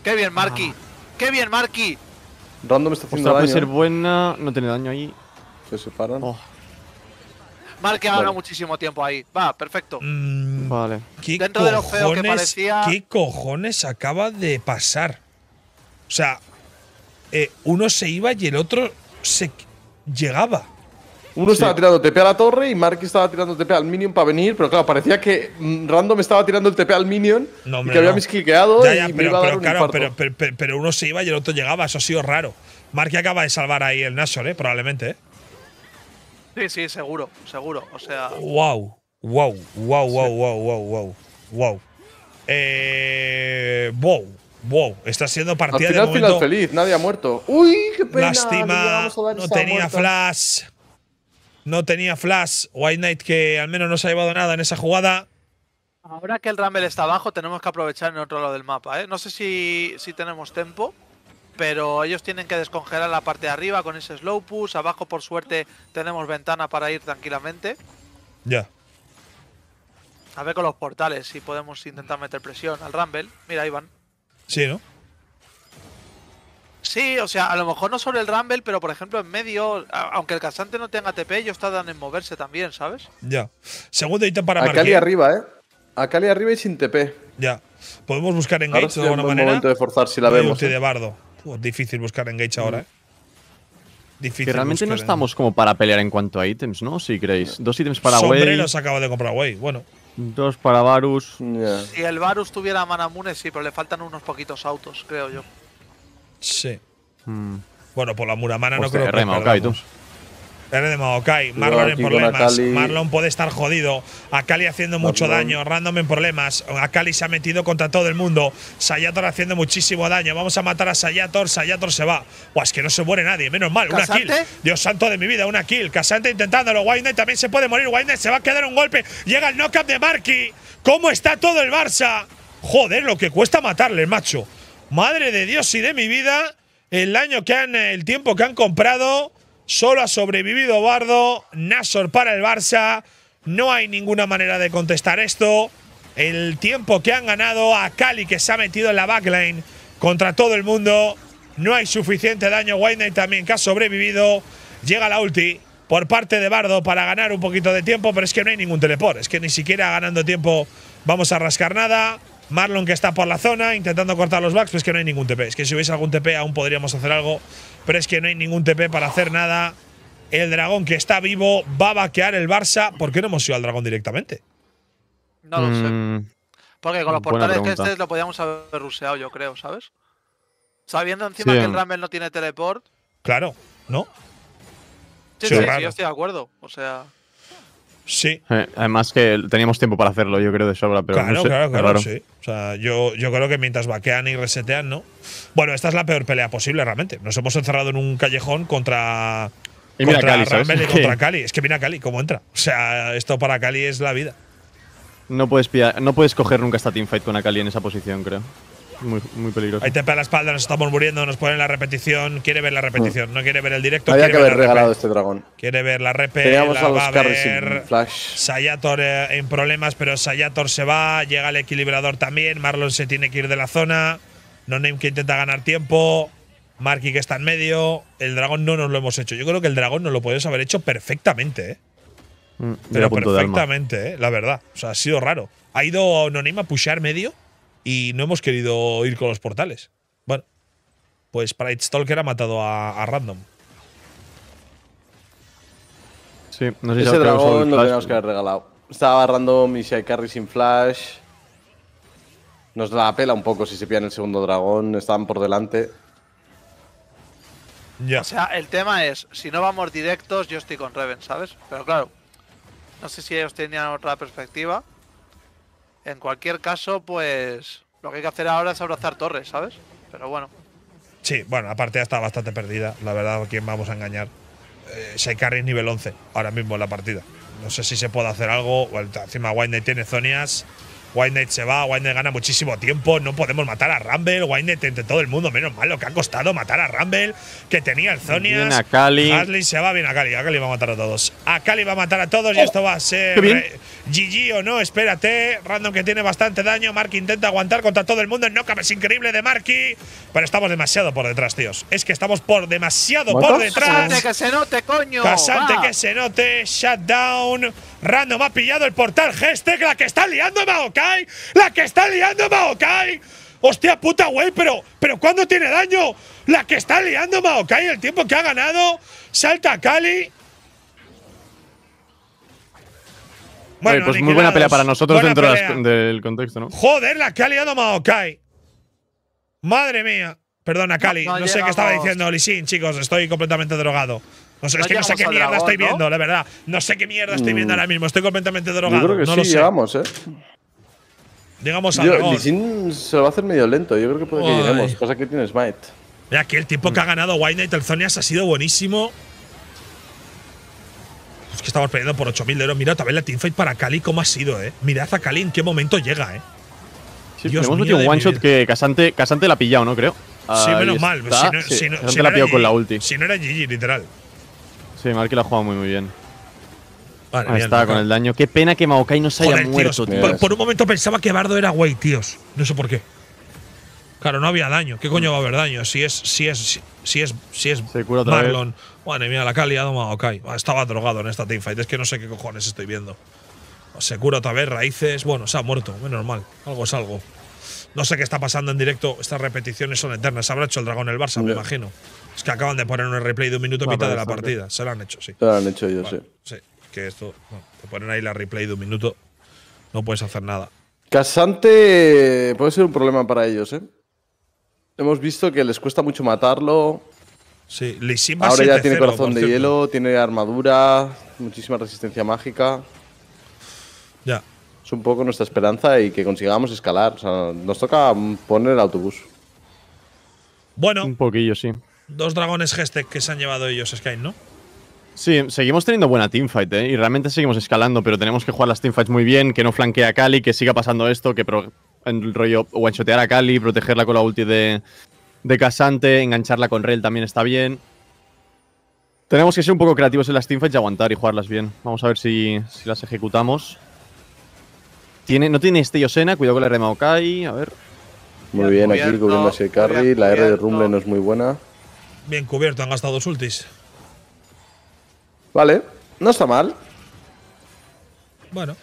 ¡Qué bien, Marky! Ah. ¡Qué bien, Marky! Random está haciendo daño. puede ser ¿eh? buena. No tiene daño ahí. Se separan. Oh. Marky ha muchísimo tiempo ahí. Va, perfecto. Mm, vale. Dentro de lo feo que parecía. ¿Qué cojones acaba de pasar? O sea, eh, uno se iba y el otro se llegaba. Uno estaba tirando TP a la torre y Mark estaba tirando TP al minion para venir, pero claro, parecía que mm, Random estaba tirando el TP al minion y que había misquiqueado. y pero, iba a dar un Pero, uno se iba y el otro llegaba, eso ha sido raro. Mark acaba de salvar ahí el Nashor, ¿eh? probablemente. Eh. Sí, sí, seguro, seguro. O sea. Wow, wow, wow, wow, wow, wow, wow, wow. Eh, wow. Wow, está siendo partida de momento. feliz, nadie ha muerto. Uy, qué pena. Lástima, no tenía flash. No tenía flash. White Knight que al menos no se ha llevado nada en esa jugada. Ahora que el Rumble está abajo, tenemos que aprovechar en otro lado del mapa. ¿eh? No sé si, si tenemos tiempo, pero ellos tienen que descongelar la parte de arriba con ese slow push. Abajo, por suerte, tenemos ventana para ir tranquilamente. Ya. A ver con los portales si podemos intentar meter presión al Rumble. Mira, Iván. Sí, ¿no? Sí, o sea, a lo mejor no sobre el Rumble, pero por ejemplo en medio, aunque el Cazante no tenga TP, ellos tardan en moverse también, ¿sabes? Ya. Segundo ítem para Marqués. Akali arriba, ¿eh? Acali arriba y sin TP. Ya. Podemos buscar engage de alguna manera? manera. momento de forzar si la vemos. ¿eh? de bardo. difícil buscar engage ahora, mm. ¿eh? Difícil. realmente no estamos como para pelear en cuanto a ítems, ¿no? Si creéis. Dos ítems para Sombrero Way. acaba de comprar Way. Bueno, Dos para Varus. Si el Varus tuviera mana sí, pero le faltan unos poquitos autos, creo yo. Sí. Hmm. Bueno, por la Muramana no creo que. Rema, Marlon en problemas. Marlon puede estar jodido. Akali haciendo mucho daño. Random en problemas. Akali se ha metido contra todo el mundo. Sayator haciendo muchísimo daño. Vamos a matar a Sayator. Sayator se va. es que no se muere nadie. Menos mal. Una kill. Dios santo de mi vida. Una kill. Casante intentándolo. Wildnet también se puede morir. Wildnet se va a quedar un golpe. Llega el knock-up de Marky. ¿Cómo está todo el Barça? Joder, lo que cuesta matarle, macho. Madre de Dios y de mi vida. El año que han. El tiempo que han comprado. Solo ha sobrevivido Bardo. Nasor para el Barça. No hay ninguna manera de contestar esto. El tiempo que han ganado a Cali, que se ha metido en la backline contra todo el mundo. No hay suficiente daño. White también, que ha sobrevivido. Llega la ulti por parte de Bardo para ganar un poquito de tiempo, pero es que no hay ningún teleport. Es que ni siquiera ganando tiempo vamos a rascar nada. Marlon que está por la zona intentando cortar los backs, pero es que no hay ningún TP. Es que si hubiese algún TP aún podríamos hacer algo, pero es que no hay ningún TP para hacer nada. El dragón que está vivo va a vaquear el Barça. ¿Por qué no hemos ido al dragón directamente? No lo sé. Mm, Porque con los portales que estés lo podríamos haber ruseado, yo creo, ¿sabes? Sabiendo encima que el Ramel no tiene teleport. Claro, ¿no? Sí, sí, yo estoy de acuerdo. O sea. Sí. Eh, además que teníamos tiempo para hacerlo, yo creo, de sobra. Pero claro, no sé, claro, claro, sí. yo, creo que mientras vaquean y resetean, ¿no? Bueno, esta es la peor pelea posible, realmente. Nos hemos encerrado en un callejón contra… Y contra Cali, y *laughs* contra Cali. Es que mira Cali, cómo entra. O sea, esto para Cali es la vida. No puedes, no puedes coger nunca esta teamfight con Akali en esa posición, creo. Muy, peligroso. Ahí te pega la espalda, nos estamos muriendo, nos ponen la repetición. Quiere ver la repetición, mm. no quiere ver el directo. Había que haber regalado este dragón. Quiere ver la repetición Teníamos a los flash. Sayator eh, en problemas, pero Sayator se va. Llega el equilibrador también. Marlon se tiene que ir de la zona. No que intenta ganar tiempo. Marky que está en medio. El dragón no nos lo hemos hecho. Yo creo que el dragón nos lo puedes haber hecho perfectamente, eh. mm, pero perfectamente, eh, la verdad. O sea, ha sido raro. Ha ido Noname a pushar medio y no hemos querido ir con los portales. Bueno, pues Pride Stalker ha matado a, Random. Sí, Ese dragón lo teníamos que haber regalado. Estaba Random y si hay carry sin flash. Nos la pela un poco si se pillan el segundo dragón. Estaban por delante. Ya. O sea, el tema es, si no vamos directos, yo estoy con Reven, ¿sabes? Pero claro, no sé si ellos tenían otra perspectiva. En cualquier caso, pues lo que hay que hacer ahora es abrazar torres, ¿sabes? Pero bueno. Sí, bueno, aparte partida está bastante perdida. La verdad, ¿a quién vamos a engañar? Eh, es nivel 11 ahora mismo en la partida. No sé si se puede hacer algo. Encima, White tiene zonias. Wynette se va, Wynette gana muchísimo tiempo, no podemos matar a Rumble, Wynette entre todo el mundo, menos malo que ha costado matar a Rumble, que tenía el Zonias. Akali. se va, bien a a Cali va a matar a todos. a Cali va a matar a todos y oh, esto va a ser GG o no, espérate, Random que tiene bastante daño, Mark intenta aguantar contra todo el mundo, el knockup es increíble de Marky, pero estamos demasiado por detrás, tíos. Es que estamos por demasiado por detrás. Casante, que se note, coño. Casante, que se note. Shutdown. Random ha pillado el portal Gestec. La que está liando Maokai. La que está liando Maokai. Hostia puta, güey, pero, pero ¿cuándo tiene daño? La que está liando Maokai. El tiempo que ha ganado. Salta Cali. Bueno, pues muy buena pelea para nosotros dentro del contexto, ¿no? Joder, la que ha liado Maokai. Madre mía. Perdona, Cali. No, sé qué estaba diciendo Lisin, chicos. Estoy completamente drogado. No sé, es que no sé qué mierda estoy viendo, la verdad. No sé qué mierda estoy viendo mm. ahora mismo. Estoy completamente drogado. Yo creo no lo sé. llegamos, ¿eh? Llegamos a Lisin se lo va a hacer medio lento. Yo creo que puede que lleguemos. Cosa que tiene Smite. Mira, que el tiempo que ha ganado White Knight Elzonias ha sido buenísimo. Es que estamos perdiendo por 8.000 euros. Mira, también la teamfight para Cali, cómo ha sido, ¿eh? Mirad a Cali en qué momento llega, ¿eh? hemos metido un one shot que Casante, Casante la ha pillado, ¿no? Creo. Sí, menos mal. Pues si no, la con la ulti. Si no era GG, literal. Sí, mal que la ha jugado muy, muy bien. Vale, Ahí está, con el daño. Qué pena que Maokai no se haya muerto, tío. Por, un momento pensaba que Bardo era güey, tíos. No sé por qué. Claro, no había daño. ¿Qué coño va a haber daño? Si es, si es, si, es, si es se cura otra Marlon. Vez. Madre mía, la que ha liado Maokai. Ah, estaba drogado en esta teamfight. Es que no sé qué cojones estoy viendo. Se cura otra vez, raíces. Bueno, se ha muerto. Menos mal. Algo es algo. No sé qué está pasando en directo. Estas repeticiones son eternas. Habrá hecho el dragón el Barça, me imagino. Es que acaban de poner un replay de un minuto y mitad de la partida. Se lo han hecho, sí. Se lo han hecho ellos, sí. Sí, que esto. Bueno, te ponen ahí la replay de un minuto. No puedes hacer nada. Casante puede ser un problema para ellos, ¿eh? Hemos visto que les cuesta mucho matarlo. Sí, Ahora ya tiene corazón de hielo, tiene armadura, muchísima resistencia mágica. Ya, es un poco nuestra esperanza y que consigamos escalar. O sea, nos toca poner el autobús. Bueno. Un poquillo, sí. Dos dragones Gestec que se han llevado ellos, Sky, ¿no? Sí, seguimos teniendo buena teamfight, ¿eh? Y realmente seguimos escalando, pero tenemos que jugar las teamfights muy bien, que no flanquee a Kali, que siga pasando esto, que en el rollo one a Kali, protegerla con la ulti de, de Casante, engancharla con Rel también está bien. Tenemos que ser un poco creativos en las teamfights y aguantar y jugarlas bien. Vamos a ver si, si las ejecutamos no tiene este Sena, cuidado con la R de Maokai, a ver. Muy bien, aquí aquí cubriendo el carry, la R de Rumble no es muy buena. Bien cubierto, han gastado dos ultis. Vale, no está mal. Bueno.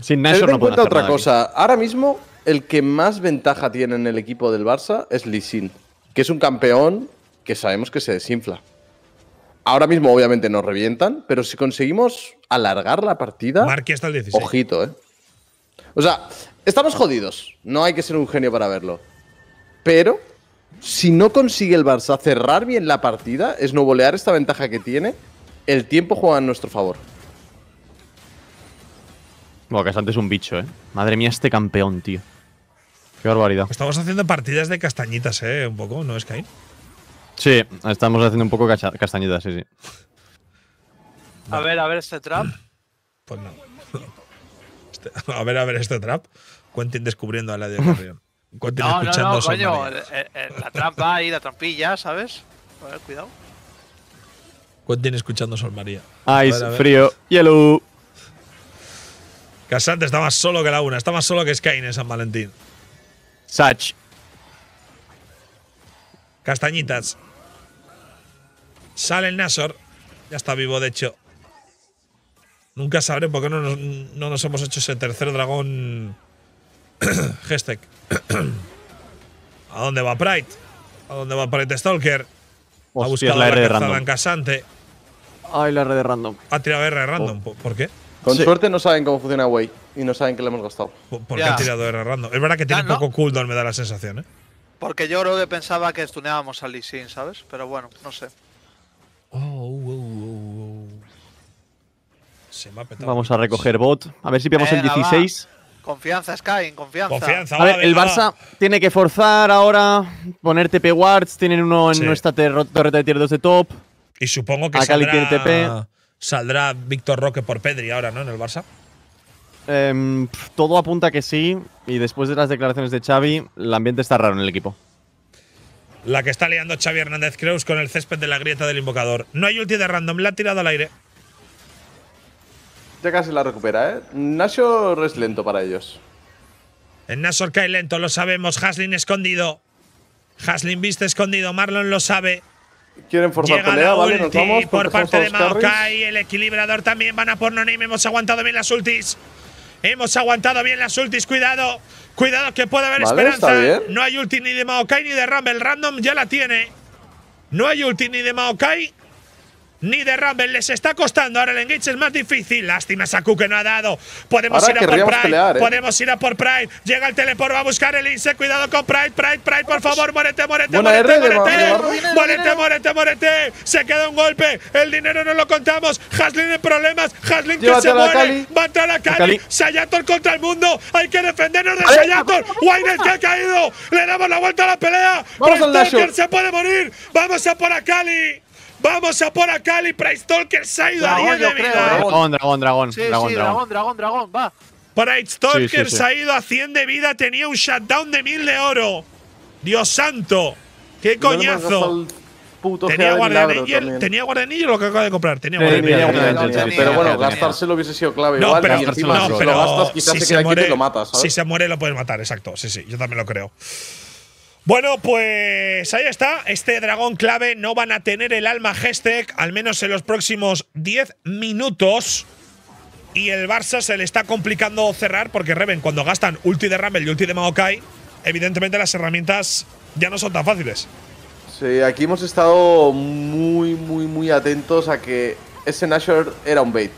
Sin Nashor no cuenta otra cosa. Ahora mismo, el que más ventaja tiene en el equipo del Barça es Lisin que es un campeón que sabemos que se desinfla. Ahora mismo, obviamente, nos revientan, pero si conseguimos alargar la partida. Marque hasta el 16. Ojito, eh. O sea, estamos jodidos. No hay que ser un genio para verlo. Pero, si no consigue el Barça cerrar bien la partida, es no bolear esta ventaja que tiene, el tiempo juega en nuestro favor. Bueno, Casante es un bicho, ¿eh? Madre mía, este campeón, tío. Qué barbaridad. Estamos haciendo partidas de castañitas, ¿eh? Un poco, ¿no, es Sky? Sí, estamos haciendo un poco castañitas, sí, sí. A ver, a ver este trap. Pues no. *laughs* a ver, a ver este trap. Quentin descubriendo a la de Carrión. *laughs* Quentin no, escuchando no, no, coño, eh, eh, eh, la trampa ahí, la trampilla, ¿sabes? A cuidado. Quentin escuchando Sol María. Ice, frío, Hielo. Casante está más solo que la una, está más solo que Sky en San Valentín. Sach. Castañitas. Sale el Nasor. Ya está vivo, de hecho. Nunca sabré por qué no nos, hemos hecho ese tercer dragón gestec. *coughs* *coughs* ¿A dónde va Pride? ¿A dónde va Pride Stalker? ha buscado la R de random. Casante. Ay, la R de random. Ha tirado R de random. Oh. ¿Por qué? Con suerte no saben cómo funciona Way y no saben que le hemos gastado. ¿Por, qué ha tirado R random? Es verdad que tiene un poco cooldown, me da la sensación, ¿eh? Porque yo creo que pensaba que estuneábamos a Lee Sin, ¿sabes? Pero bueno, no sé. Oh, oh, oh. oh. Vamos a recoger bot. A ver si pillamos el 16. Confianza, Sky, confianza. confianza a ver, el Barça tiene que forzar ahora, poner TP Wards. Tienen uno en nuestra torreta de tier 2 de top. Y supongo que saldrá, saldrá Víctor Roque por Pedri ahora, ¿no? En el Barça. Em, todo apunta que sí. Y después de las declaraciones de Xavi, el ambiente está raro en el equipo. La que está liando Xavi Hernández Creus con el césped de la grieta del invocador. No hay ulti de random, la ha tirado al aire casi la recupera, ¿eh? Nashor es lento para ellos. El Nashor cae lento, lo sabemos. Haslin escondido. Haslin viste escondido. Marlon lo sabe. Quieren formar pelea, ¿vale? Por parte de Maokai. El equilibrador también. Van a por Nonim. Hemos aguantado bien las ultis. Hemos aguantado bien las ultis. Cuidado. Cuidado que puede haber esperanza. No hay ulti ni de Maokai ni de Rumble. Random ya la tiene. No hay ulti ni de Maokai ni de Rumble. Les está costando. Ahora el engage es más difícil. Lástima, Saku que no ha dado. Podemos ir a por Pride. ¿eh? Podemos ir a por Pride. Llega el teleport, va a buscar el Inse. Cuidado con Pride, Pride, Pride. Por favor, muérete, muérete, muérete, muérete. Muérete, muérete, Se queda un golpe. El dinero no lo contamos. Haslin en problemas. Haslin que se muere. Va a entrar a Cali. Sayator contra el mundo. Hay que defendernos de Sayator. Wayne que ha caído. Le damos la vuelta a la pelea. Vamos se puede morir. Vamos a por Akali. Cali. Vamos a por acá, y Price Talker se ha ido a 10 de vida. ¿eh? Dragón, dragón, dragón. dragón, dragón, dragón, dragón, va. Price se ha ido a 100 de vida, tenía un shutdown de 1000 de oro. Dios santo, qué coñazo. tenía guardanillo, tenía guardanillo lo que acaba de comprar. Tenía guardanillo. pero bueno, gastárselo hubiese sido clave. No, pero, no, pero si, gastas, quizás se, muere, lo matas. Si se muere, lo puedes matar, exacto. Sí, sí, yo también lo creo. Bueno, pues ahí está. Este dragón clave no van a tener el alma Hestec, al menos en los próximos 10 minutos. Y el Barça se le está complicando cerrar porque Reven, cuando gastan ulti de Rumble y ulti de Maokai, evidentemente las herramientas ya no son tan fáciles. Sí, aquí hemos estado muy, muy, muy atentos a que ese Nashor era un bait.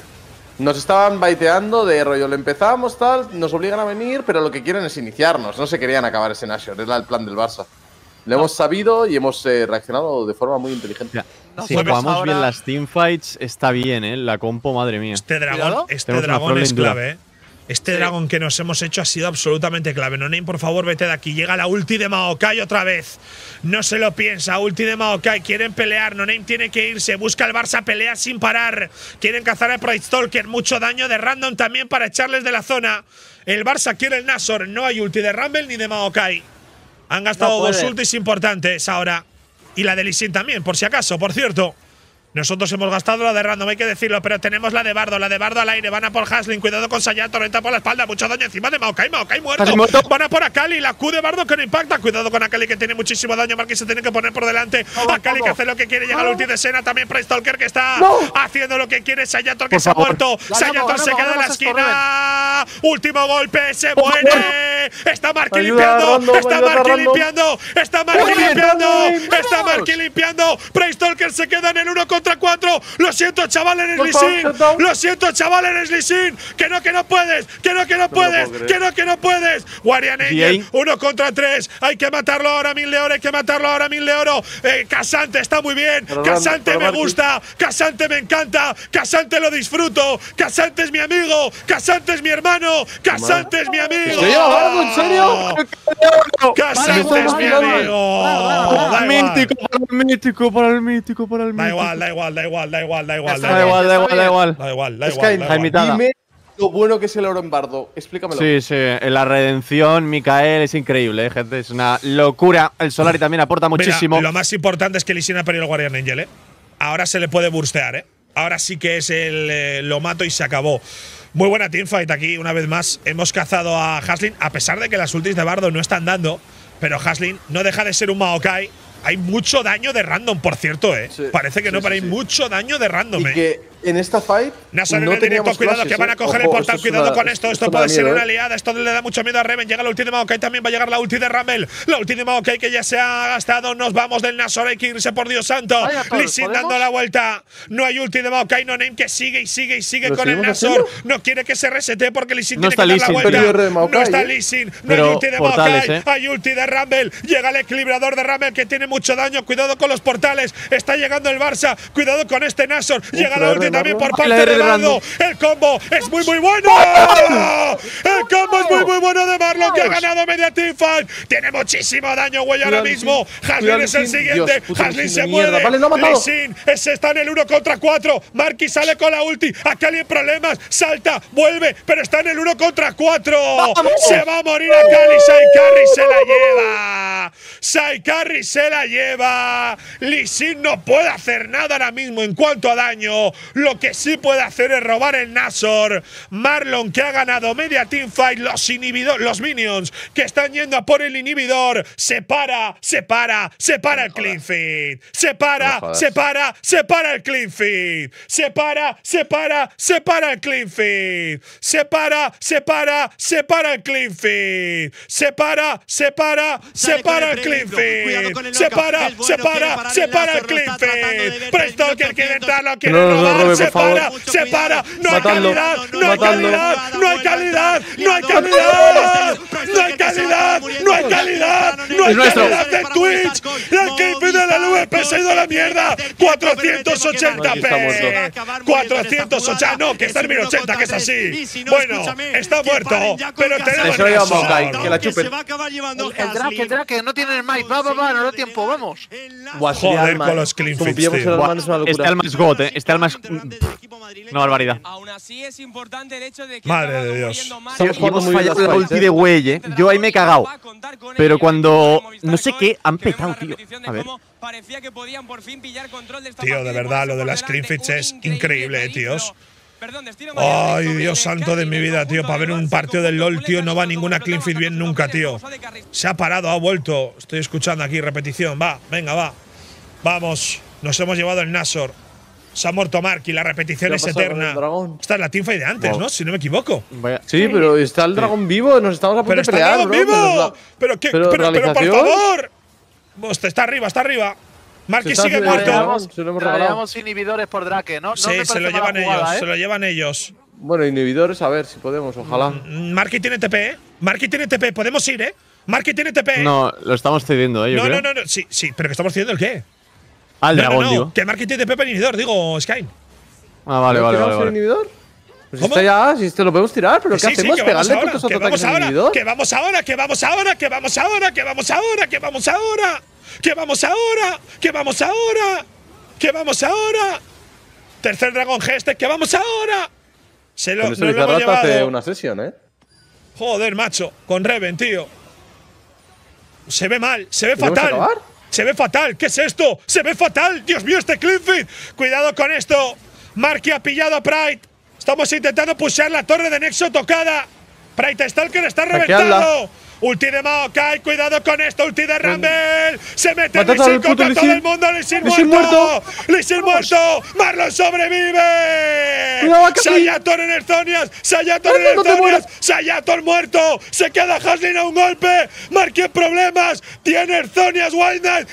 Nos estaban baiteando de rollo, lo empezamos, tal, nos obligan a venir, pero lo que quieren es iniciarnos. No se querían acabar ese Nashor, era el plan del Barça. Lo hemos sabido y hemos eh, reaccionado de forma muy inteligente. si jugamos bien las teamfights, está bien, ¿eh? La compo, madre mía. Este dragón, este dragón es clave, ¿eh? Este dragón que nos hemos hecho ha sido absolutamente clave. Nonain, por favor, vete de aquí. Llega la ulti de Maokai otra vez. No se lo piensa. Ulti de Maokai. Quieren pelear. name tiene que irse. Busca el Barça. Pelea sin parar. Quieren cazar a Price Mucho daño de Random también para echarles de la zona. El Barça quiere el Nasor. No hay ulti de Rumble ni de Maokai. Han gastado dos ultis importantes ahora. Y la de Sin también, por si acaso, por cierto. Nosotros hemos gastado la de Random, hay que decirlo, pero tenemos la de Bardo, la de Bardo al aire. Van a por Haslin, cuidado con Sayato. torreta por la espalda, mucho daño encima de Maokai, Maokai muerto. Van a por Akali, la Q de Bardo que no impacta. Cuidado con Akali que tiene muchísimo daño, Marky se tiene que poner por delante. Akali que hace lo que quiere, llega al ulti de Sena, también Stalker que está haciendo lo que quiere. Sayator que se ha muerto, Sayator se queda en la esquina. Último golpe, se muere. Está Marky limpiando, está Marky limpiando, está Marky limpiando, está Marky limpiando. Stalker se queda en el 1 contra lo siento, chaval, eres Lisín. Lo siento, chaval, eres Lisín. Que no, que no puedes. Que no, que no puedes. que no, que no puedes. Guardian Angel, uno contra tres. Hay que matarlo ahora, Mil oro Hay que matarlo ahora, Mil León. Eh, Casante está muy bien. Casante me gusta. Casante me encanta. Casante lo disfruto. Casante es mi amigo. Casante es mi hermano. Casante es mi amigo. ¿En serio? Casante es mi amigo. mítico, para el mítico, para el mítico, da igual, da igual, da igual. Da igual, da igual, da igual. Da igual, da igual. Dime lo bueno que es el oro en bardo. Explícamelo. Sí, sí. La redención, Mikael, es increíble, eh, gente. Es una locura. El Solari también aporta muchísimo. lo más importante es que Lisina ha perdido el Guardian Angel, ¿eh? Ahora se le puede burstear, ¿eh? Ahora sí que es el. Eh, lo mato y se acabó. Muy buena teamfight aquí, una vez más. Hemos cazado a Haslin, a pesar de que las ultis de Bardo no están dando. Pero Haslin no deja de ser un Maokai hay mucho daño de random, por cierto, ¿eh? Parece que no, pero hay mucho daño de random, ¿eh? en esta fight. no en cuidado que van a ¿eh? coger el portal, cuidado con esto, esto, puede ser ¿eh? una aliada, esto le da mucho miedo a Reven, llega la última de Maokai, también va a llegar la ulti de Ramel, la ulti de que ya se ha gastado, nos vamos del Nasor, hay que irse por Dios santo, Lissin dando la vuelta, no hay ulti de Maokai, no name que sigue y sigue y sigue con el Nasor, no quiere que se resete porque Lissin tiene que dar la vuelta, no está ¿eh? Lissin, no hay ulti de Maokai, hay ulti de Ramel, llega el equilibrador de Ramel que tiene mucho daño, cuidado con los portales, está llegando el Barça, cuidado con este Nasor, llega la ulti también por parte de Ronaldo El combo es muy, muy bueno. El combo es muy, muy bueno de Marlon que ha ganado media teamfight. Tiene muchísimo daño, güey, ahora mismo. Haslin es el siguiente. Haslin se muere. Vale, no está en el 1 contra 4. Marky sale con la ulti. Aquí en problemas. Salta, vuelve, pero está en el 1 contra 4. Se va a morir a Cali. ¡Oh! Saikari se la lleva. Saikari se la lleva. Lisin no puede hacer nada ahora mismo en cuanto a daño. Lo que sí puede hacer es robar el Nasor. Marlon, que ha ganado media teamfight, los inhibidores, los minions, que están yendo a por el inhibidor. Se para, se para, se para el clean feed. Se para, se para, se para el clean Separa, Se para, se para, se para el clean Separa, Se para, se para, se para el clean Separa, Se para, se para, se para el clean Separa, separa, para, se para, se para el clean Presto que quiere lo quiere robar se Para, se para, no hay calidad, no hay calidad, no hay calidad, no hay calidad, no hay calidad, no hay calidad, no hay calidad de Twitch. El KP de la LVP se ha ido a la mierda. 480p. 480, no, que está en 1080, que es así. Bueno, está muerto, pero tenemos Que la chupen. el Drake, el que no tiene el mic. Va, va, va, no da tiempo, vamos. Joder, con los clean Está el más este got, eh. Está el más no barbaridad. Madre de Dios. Este Yo ahí me he cagado. Pero cuando no sé qué han petado, tío. A ver. Tío, de verdad, lo de las Cleanfits es increíble, tíos. Ay, Dios santo de mi vida, tío. Para ver un partido del LOL, tío, no va ninguna clean bien nunca, tío. Se ha parado, ha vuelto. Estoy escuchando aquí repetición. Va, venga, va. Vamos. Nos hemos llevado el Nasor. Se ha muerto y la repetición es eterna. Está en la teamfight de antes, ¿no? Si no me equivoco. Sí, pero está el dragón vivo, nos estamos a punto pero de pelear. el dragón vivo! Pero, qué, pero, por favor. Está arriba, está arriba. Marky sigue muerto. Se lo inhibidores por Drake, ¿eh? ¿no? se lo llevan ellos, ¿eh? se lo llevan ellos. Bueno, inhibidores, a ver si podemos, ojalá. Mm, mm, Marky tiene TP, ¿eh? tiene TP, podemos ir, ¿eh? Marky tiene TP. ¿eh? No, lo estamos cediendo, ¿eh? no, no, no, no, sí, sí, pero que estamos cediendo el qué. Al dragón, no, no, digo. Que marketing de Pepe el inhibidor, digo, Skyne. Ah, vale, vale, vale. vale. inhibidor? Pues ¿Cómo? Está ya, si te lo podemos tirar, pero ¿qué sí, hacemos? Sí, que vamos ahora, que vamos ahora, que vamos ahora, que vamos ahora, que vamos ahora, que vamos ahora, que vamos ahora, que vamos ahora, que vamos ahora, que vamos ahora. Tercer dragón geste, que vamos ahora. Se lo, no lo hemos hace una sesión, ¿eh? Joder, macho, con Reven, tío. Se ve mal, se ve fatal. Se ve fatal. ¿Qué es esto? Se ve fatal. Dios mío, este Clifford. Cuidado con esto. Marky ha pillado a Pride. Estamos intentando pushear la torre de Nexo tocada. Pride le está reventado. Ulti de Maokai, cuidado con esto, ulti de Rumble. Se mete Sin contra todo el mundo. Sin muerto. Sin muerto. Marlon sobrevive. Sayator en Erzonias. Sayator en Erzonias. Sayator muerto. Se queda Haslin a un golpe. Marqué problemas. Tiene Estonias Wild Knight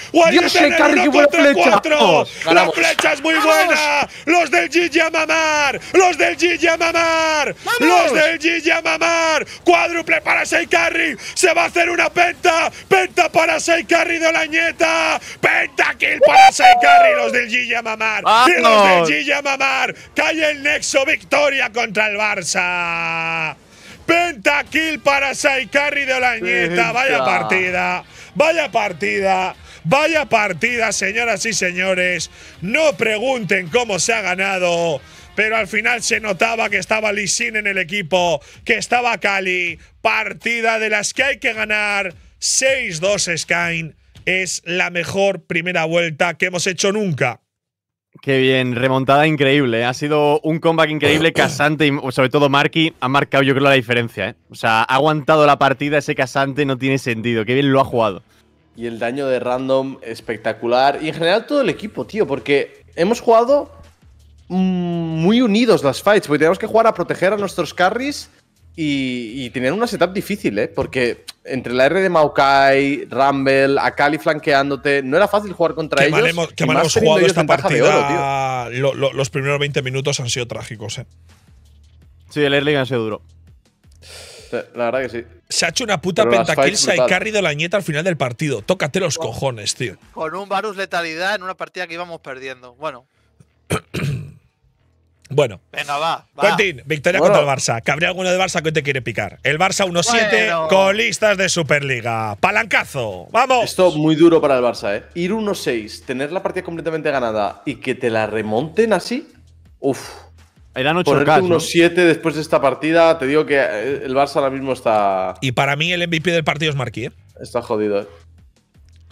en 4 contra 4. La flecha es muy buena. Los del Gigi a mamar. Los del Gigi a mamar. Los del Gigi a mamar. Cuádruple para Seikarri. Se va a hacer una penta. Penta para Saicari de Olañeta. Penta kill para y Los del Gilla Mamar. Y los del Gilla Mamar. Cae el nexo. Victoria contra el Barça. Penta kill para Saicari de Olañeta. Vaya partida. Vaya partida. Vaya partida, señoras y señores. No pregunten cómo se ha ganado pero al final se notaba que estaba Lee en el equipo, que estaba Cali. Partida de las que hay que ganar. 6-2 Skyne. es la mejor primera vuelta que hemos hecho nunca. Qué bien, remontada increíble. ¿eh? Ha sido un comeback increíble. *coughs* Casante y sobre todo Marky ha marcado yo creo la diferencia. ¿eh? O sea, ha aguantado la partida ese Casante, no tiene sentido. Qué bien lo ha jugado. Y el daño de random espectacular. Y en general todo el equipo, tío, porque hemos jugado Mm, muy unidos las fights, porque tenemos que jugar a proteger a nuestros carries y, tenían una setup difícil, ¿eh? Porque entre la R de Maokai, Rumble, Akali flanqueándote, no era fácil jugar contra ellos. que mal hemos jugado esta partida. Oro, los primeros 20 minutos han sido trágicos, ¿eh? Sí, el early ha sido duro. La verdad que sí. Se ha hecho una puta pentakill y carry de la nieta al final del partido. Tócate los cojones, tío. Con un Varus letalidad en una partida que íbamos perdiendo. Bueno. *coughs* Bueno, victoria contra el Barça. Que habría alguno de Barça que te quiere picar. El Barça 1-7, con listas de Superliga. Palancazo, vamos. Esto muy duro para el Barça, ¿eh? Ir 1-6, tener la partida completamente ganada y que te la remonten así. Uf. Eran 8 1-7 después de esta partida, te digo que eh, el Barça ahora mismo está. Y para mí el MVP del partido es Marquí, ¿eh? Está jodido, ¿eh?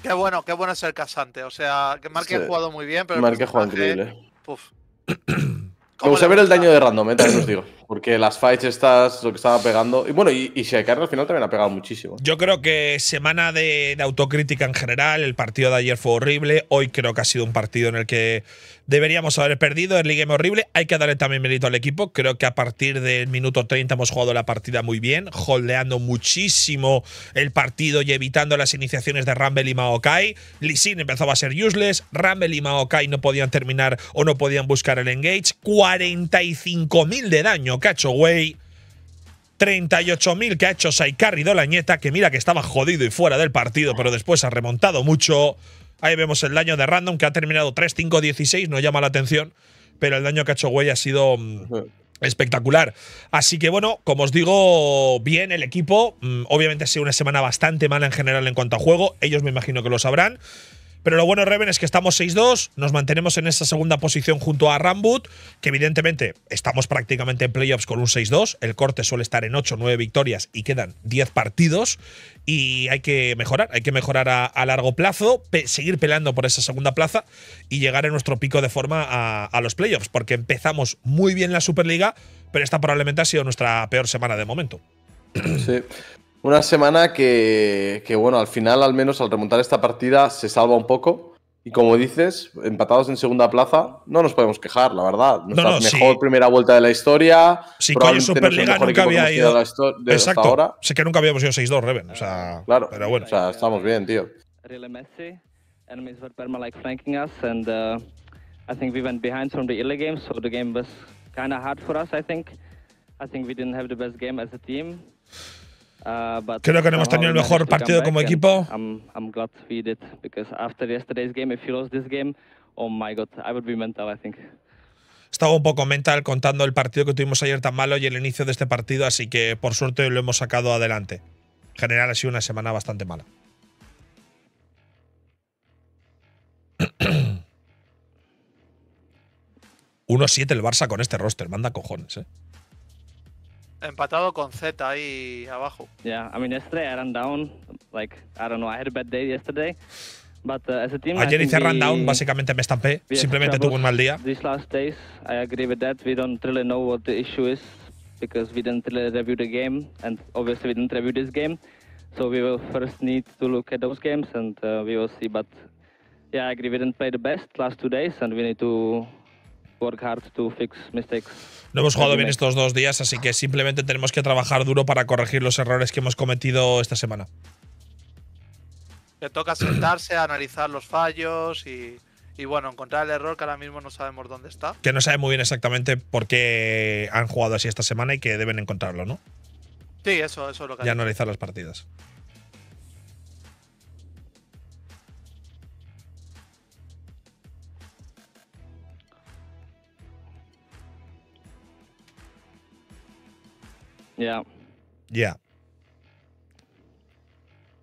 Qué bueno, qué bueno es el casante. O sea, que Marquí ha jugado muy bien, pero. Marquí ha jugado increíble. Uf… *clears throat* Me gusta ver el daño de random, eh, también os digo. Porque las fights estas, lo que estaba pegando. Y bueno, y, y hacerlo al final también ha pegado muchísimo. Yo creo que semana de, autocrítica en general. El partido de ayer fue horrible. Hoy creo que ha sido un partido en el que deberíamos haber perdido. El Game horrible. Hay que darle también mérito al equipo. Creo que a partir del minuto 30 hemos jugado la partida muy bien, holdeando muchísimo el partido y evitando las iniciaciones de Rumble y Maokai. Lisin empezaba a ser useless. Rumble y Maokai no podían terminar o no podían buscar el engage. 45.000 de daño que 38.000 que ha hecho La Dolañeta, que mira que estaba jodido y fuera del partido, pero después ha remontado mucho. Ahí vemos el daño de Random, que ha terminado 3-5-16, no llama la atención, pero el daño que ha hecho Güey ha sido mm, espectacular. Así que bueno, como os digo, bien el equipo. Mm, obviamente ha sido una semana bastante mala en general en cuanto a juego, ellos me imagino que lo sabrán. Pero lo bueno, Reven, es que estamos 6-2, nos mantenemos en esa segunda posición junto a Rambut, que evidentemente estamos prácticamente en playoffs con un 6-2. El corte suele estar en 8 9 victorias y quedan 10 partidos. Y hay que mejorar, hay que mejorar a, largo plazo, seguir peleando por esa segunda plaza y llegar en nuestro pico de forma a, a los playoffs, porque empezamos muy bien la Superliga, pero esta probablemente ha sido nuestra peor semana de momento. Sí. Una semana que, que, bueno, al final, al menos al remontar esta partida, se salva un poco. Y como dices, empatados en segunda plaza, no nos podemos quejar, la verdad. Nuestra no, no, mejor primera vuelta de la historia. Sí, coño, Superliga nunca había ido. Exacto. Hasta Sé que nunca habíamos ido 6-2, Reven. O sea, claro, pero bueno. O sea, estamos bien, tío. Enemies were permalike flanking us, and uh, I think we went behind from the early game, so the game was kind of hard for us. I think, I think we didn't have the best game as a team. Ah, Creo que no hemos tenido el mejor partido como equipo. Estaba oh un poco mental contando el partido que tuvimos ayer tan malo y el inicio de este partido, así que por suerte lo hemos sacado adelante. En general ha sido una semana bastante mala. *clears throat* Uno 7 el Barça con este roster, manda cojones, eh. Empatado con Z ahí abajo. Yeah, I mean yesterday I ran down like I don't know I had a bad day yesterday. But, uh, as a team, Ayer hice down, básicamente me estampé, simplemente tuve un mal día. These last days, I agree with that. We don't really know what the issue is because we didn't really review the game, and obviously we didn't review this game. So we will first need to look at those games, and uh, we will see. But yeah, I agree. We didn't play the best last two days, and we need to to fix No hemos jugado bien estos dos días, así que simplemente tenemos que trabajar duro para corregir los errores que hemos cometido esta semana. Le toca sentarse, a analizar los fallos y, bueno, encontrar el error que ahora mismo no sabemos dónde está. Que no sabe muy bien exactamente por qué han jugado así esta semana y que deben encontrarlo, ¿no? Sí, eso, eso es lo que. Y analizar las partidas. Yeah. Yeah.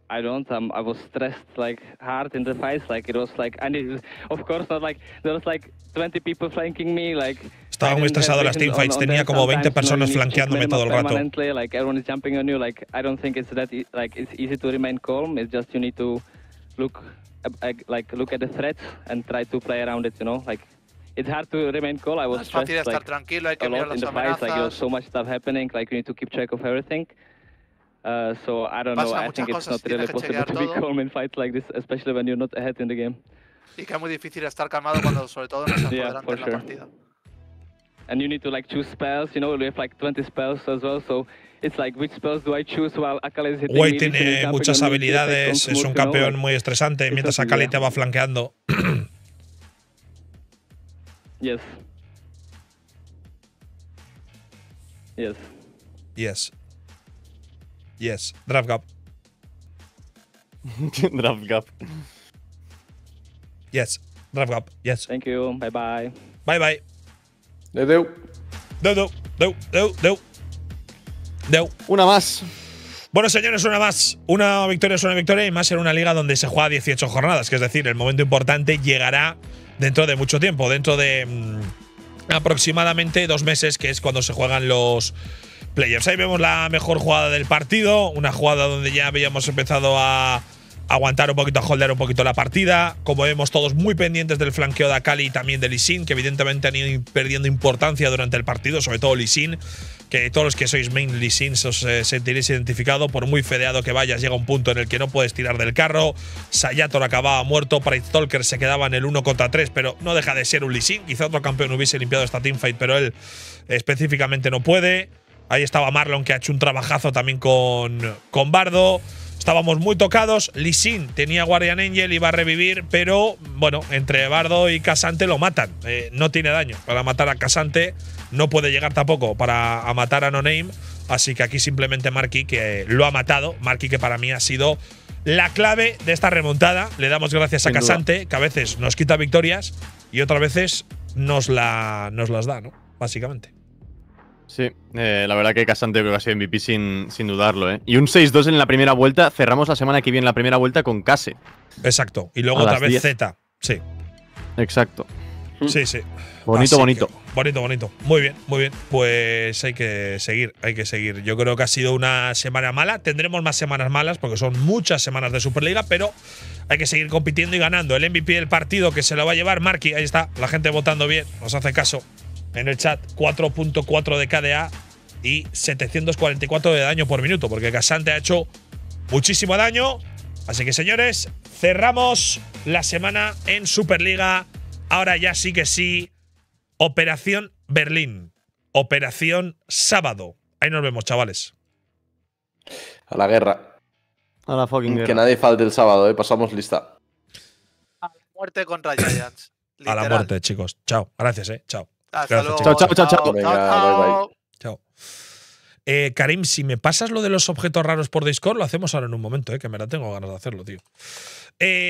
I don't. Um, I was stressed like hard in the fights. Like it was like, and it, of course not like there was like 20 people flanking me. Like estaba muy estresado las fights. Tenía como 20 personas flanqueándome todo el rato. Like everyone is jumping on you. Like I don't think it's that e like it's easy to remain calm. It's just you need to look uh, like look at the threats and try to play around it. You know, like it's hard to remain cool. I was no, es fácil stressed, estar like, tranquilo, hay que mirar las amenazas. Like, there's so much stuff happening, like you need to keep track of everything. Uh, so I don't Pasan know. I think it's not really possible to be todo. calm in fights like this, especially when you're not ahead in the game. Y que es muy difícil estar calmado cuando sobre todo no estás *laughs* yeah, por delante en sure. la partida. And you need to like choose spells, you know, we have like 20 spells as well, so it's like which spells do I choose while Akali is hitting Way tiene muchas habilidades, es un campeón muy estresante mientras Akali te va flanqueando. *clears throat* Yes. Yes. Yes. Yes. Draft gap. *laughs* draft gap. Yes. Draft gap. Yes. Thank you. Bye bye. Bye bye. Deu, deu. Deu, deu, deu, Una más. Bueno, señores, una más. Una victoria es una victoria y más en una liga donde se juega 18 jornadas. Que es decir, el momento importante llegará dentro de mucho tiempo, dentro de mm, aproximadamente dos meses, que es cuando se juegan los playoffs. Ahí vemos la mejor jugada del partido, una jugada donde ya habíamos empezado a aguantar un poquito, a holdear un poquito la partida. Como vemos, todos muy pendientes del flanqueo de Akali y también de Lisin, que evidentemente han ido perdiendo importancia durante el partido, sobre todo Lisin, que todos los que sois mainly sins os eh, sentiréis identificado, por muy fedeado que vayas, llega un punto en el que no puedes tirar del carro, Sayator acababa muerto, para Stalker se quedaba en el 1 contra 3, pero no deja de ser un Lee Sin, quizá otro campeón hubiese limpiado esta teamfight, pero él específicamente no puede, ahí estaba Marlon que ha hecho un trabajazo también con, con Bardo, Estábamos muy tocados. Lisin tenía Guardian Angel, iba a revivir, pero bueno, entre Bardo y Casante lo matan. Eh, no tiene daño para matar a Casante. No puede llegar tampoco para matar a No Name. Así que aquí simplemente Marky que lo ha matado. Marky que para mí ha sido la clave de esta remontada. Le damos gracias a Casante, que a veces nos quita victorias y otras veces nos, la, nos las da, ¿no? Básicamente. Sí, eh, la verdad que Casante creo que ha sido MVP sin, sin dudarlo. ¿eh? Y un 6-2 en la primera vuelta. Cerramos la semana que viene la primera vuelta con Case. Exacto. Y luego otra vez Z. Sí. Exacto. Sí, sí. Bonito, bonito. bonito, bonito. Muy bien, muy bien. Pues hay que seguir, hay que seguir. Yo creo que ha sido una semana mala. Tendremos más semanas malas porque son muchas semanas de Superliga, pero hay que seguir compitiendo y ganando. El MVP del partido que se lo va a llevar Marky. Ahí está, la gente votando bien. Nos hace caso en el chat 4.4 de KDA y 744 de daño por minuto, porque Casante ha hecho muchísimo daño. Así que señores, cerramos la semana en Superliga. Ahora ya sí que sí, Operación Berlín, Operación Sábado. Ahí nos vemos, chavales. A la guerra. A la fucking guerra. Que nadie falte el sábado, ¿eh? pasamos lista. A la muerte contra Giants. *clears throat* A la muerte, chicos. Chao. Gracias, eh. Chao. Hasta Chao, chao, chao, chao. chao. Eh, Karim, si me pasas lo de los objetos raros por Discord, lo hacemos ahora en un momento, eh, que me la tengo ganas de hacerlo, tío. Eh,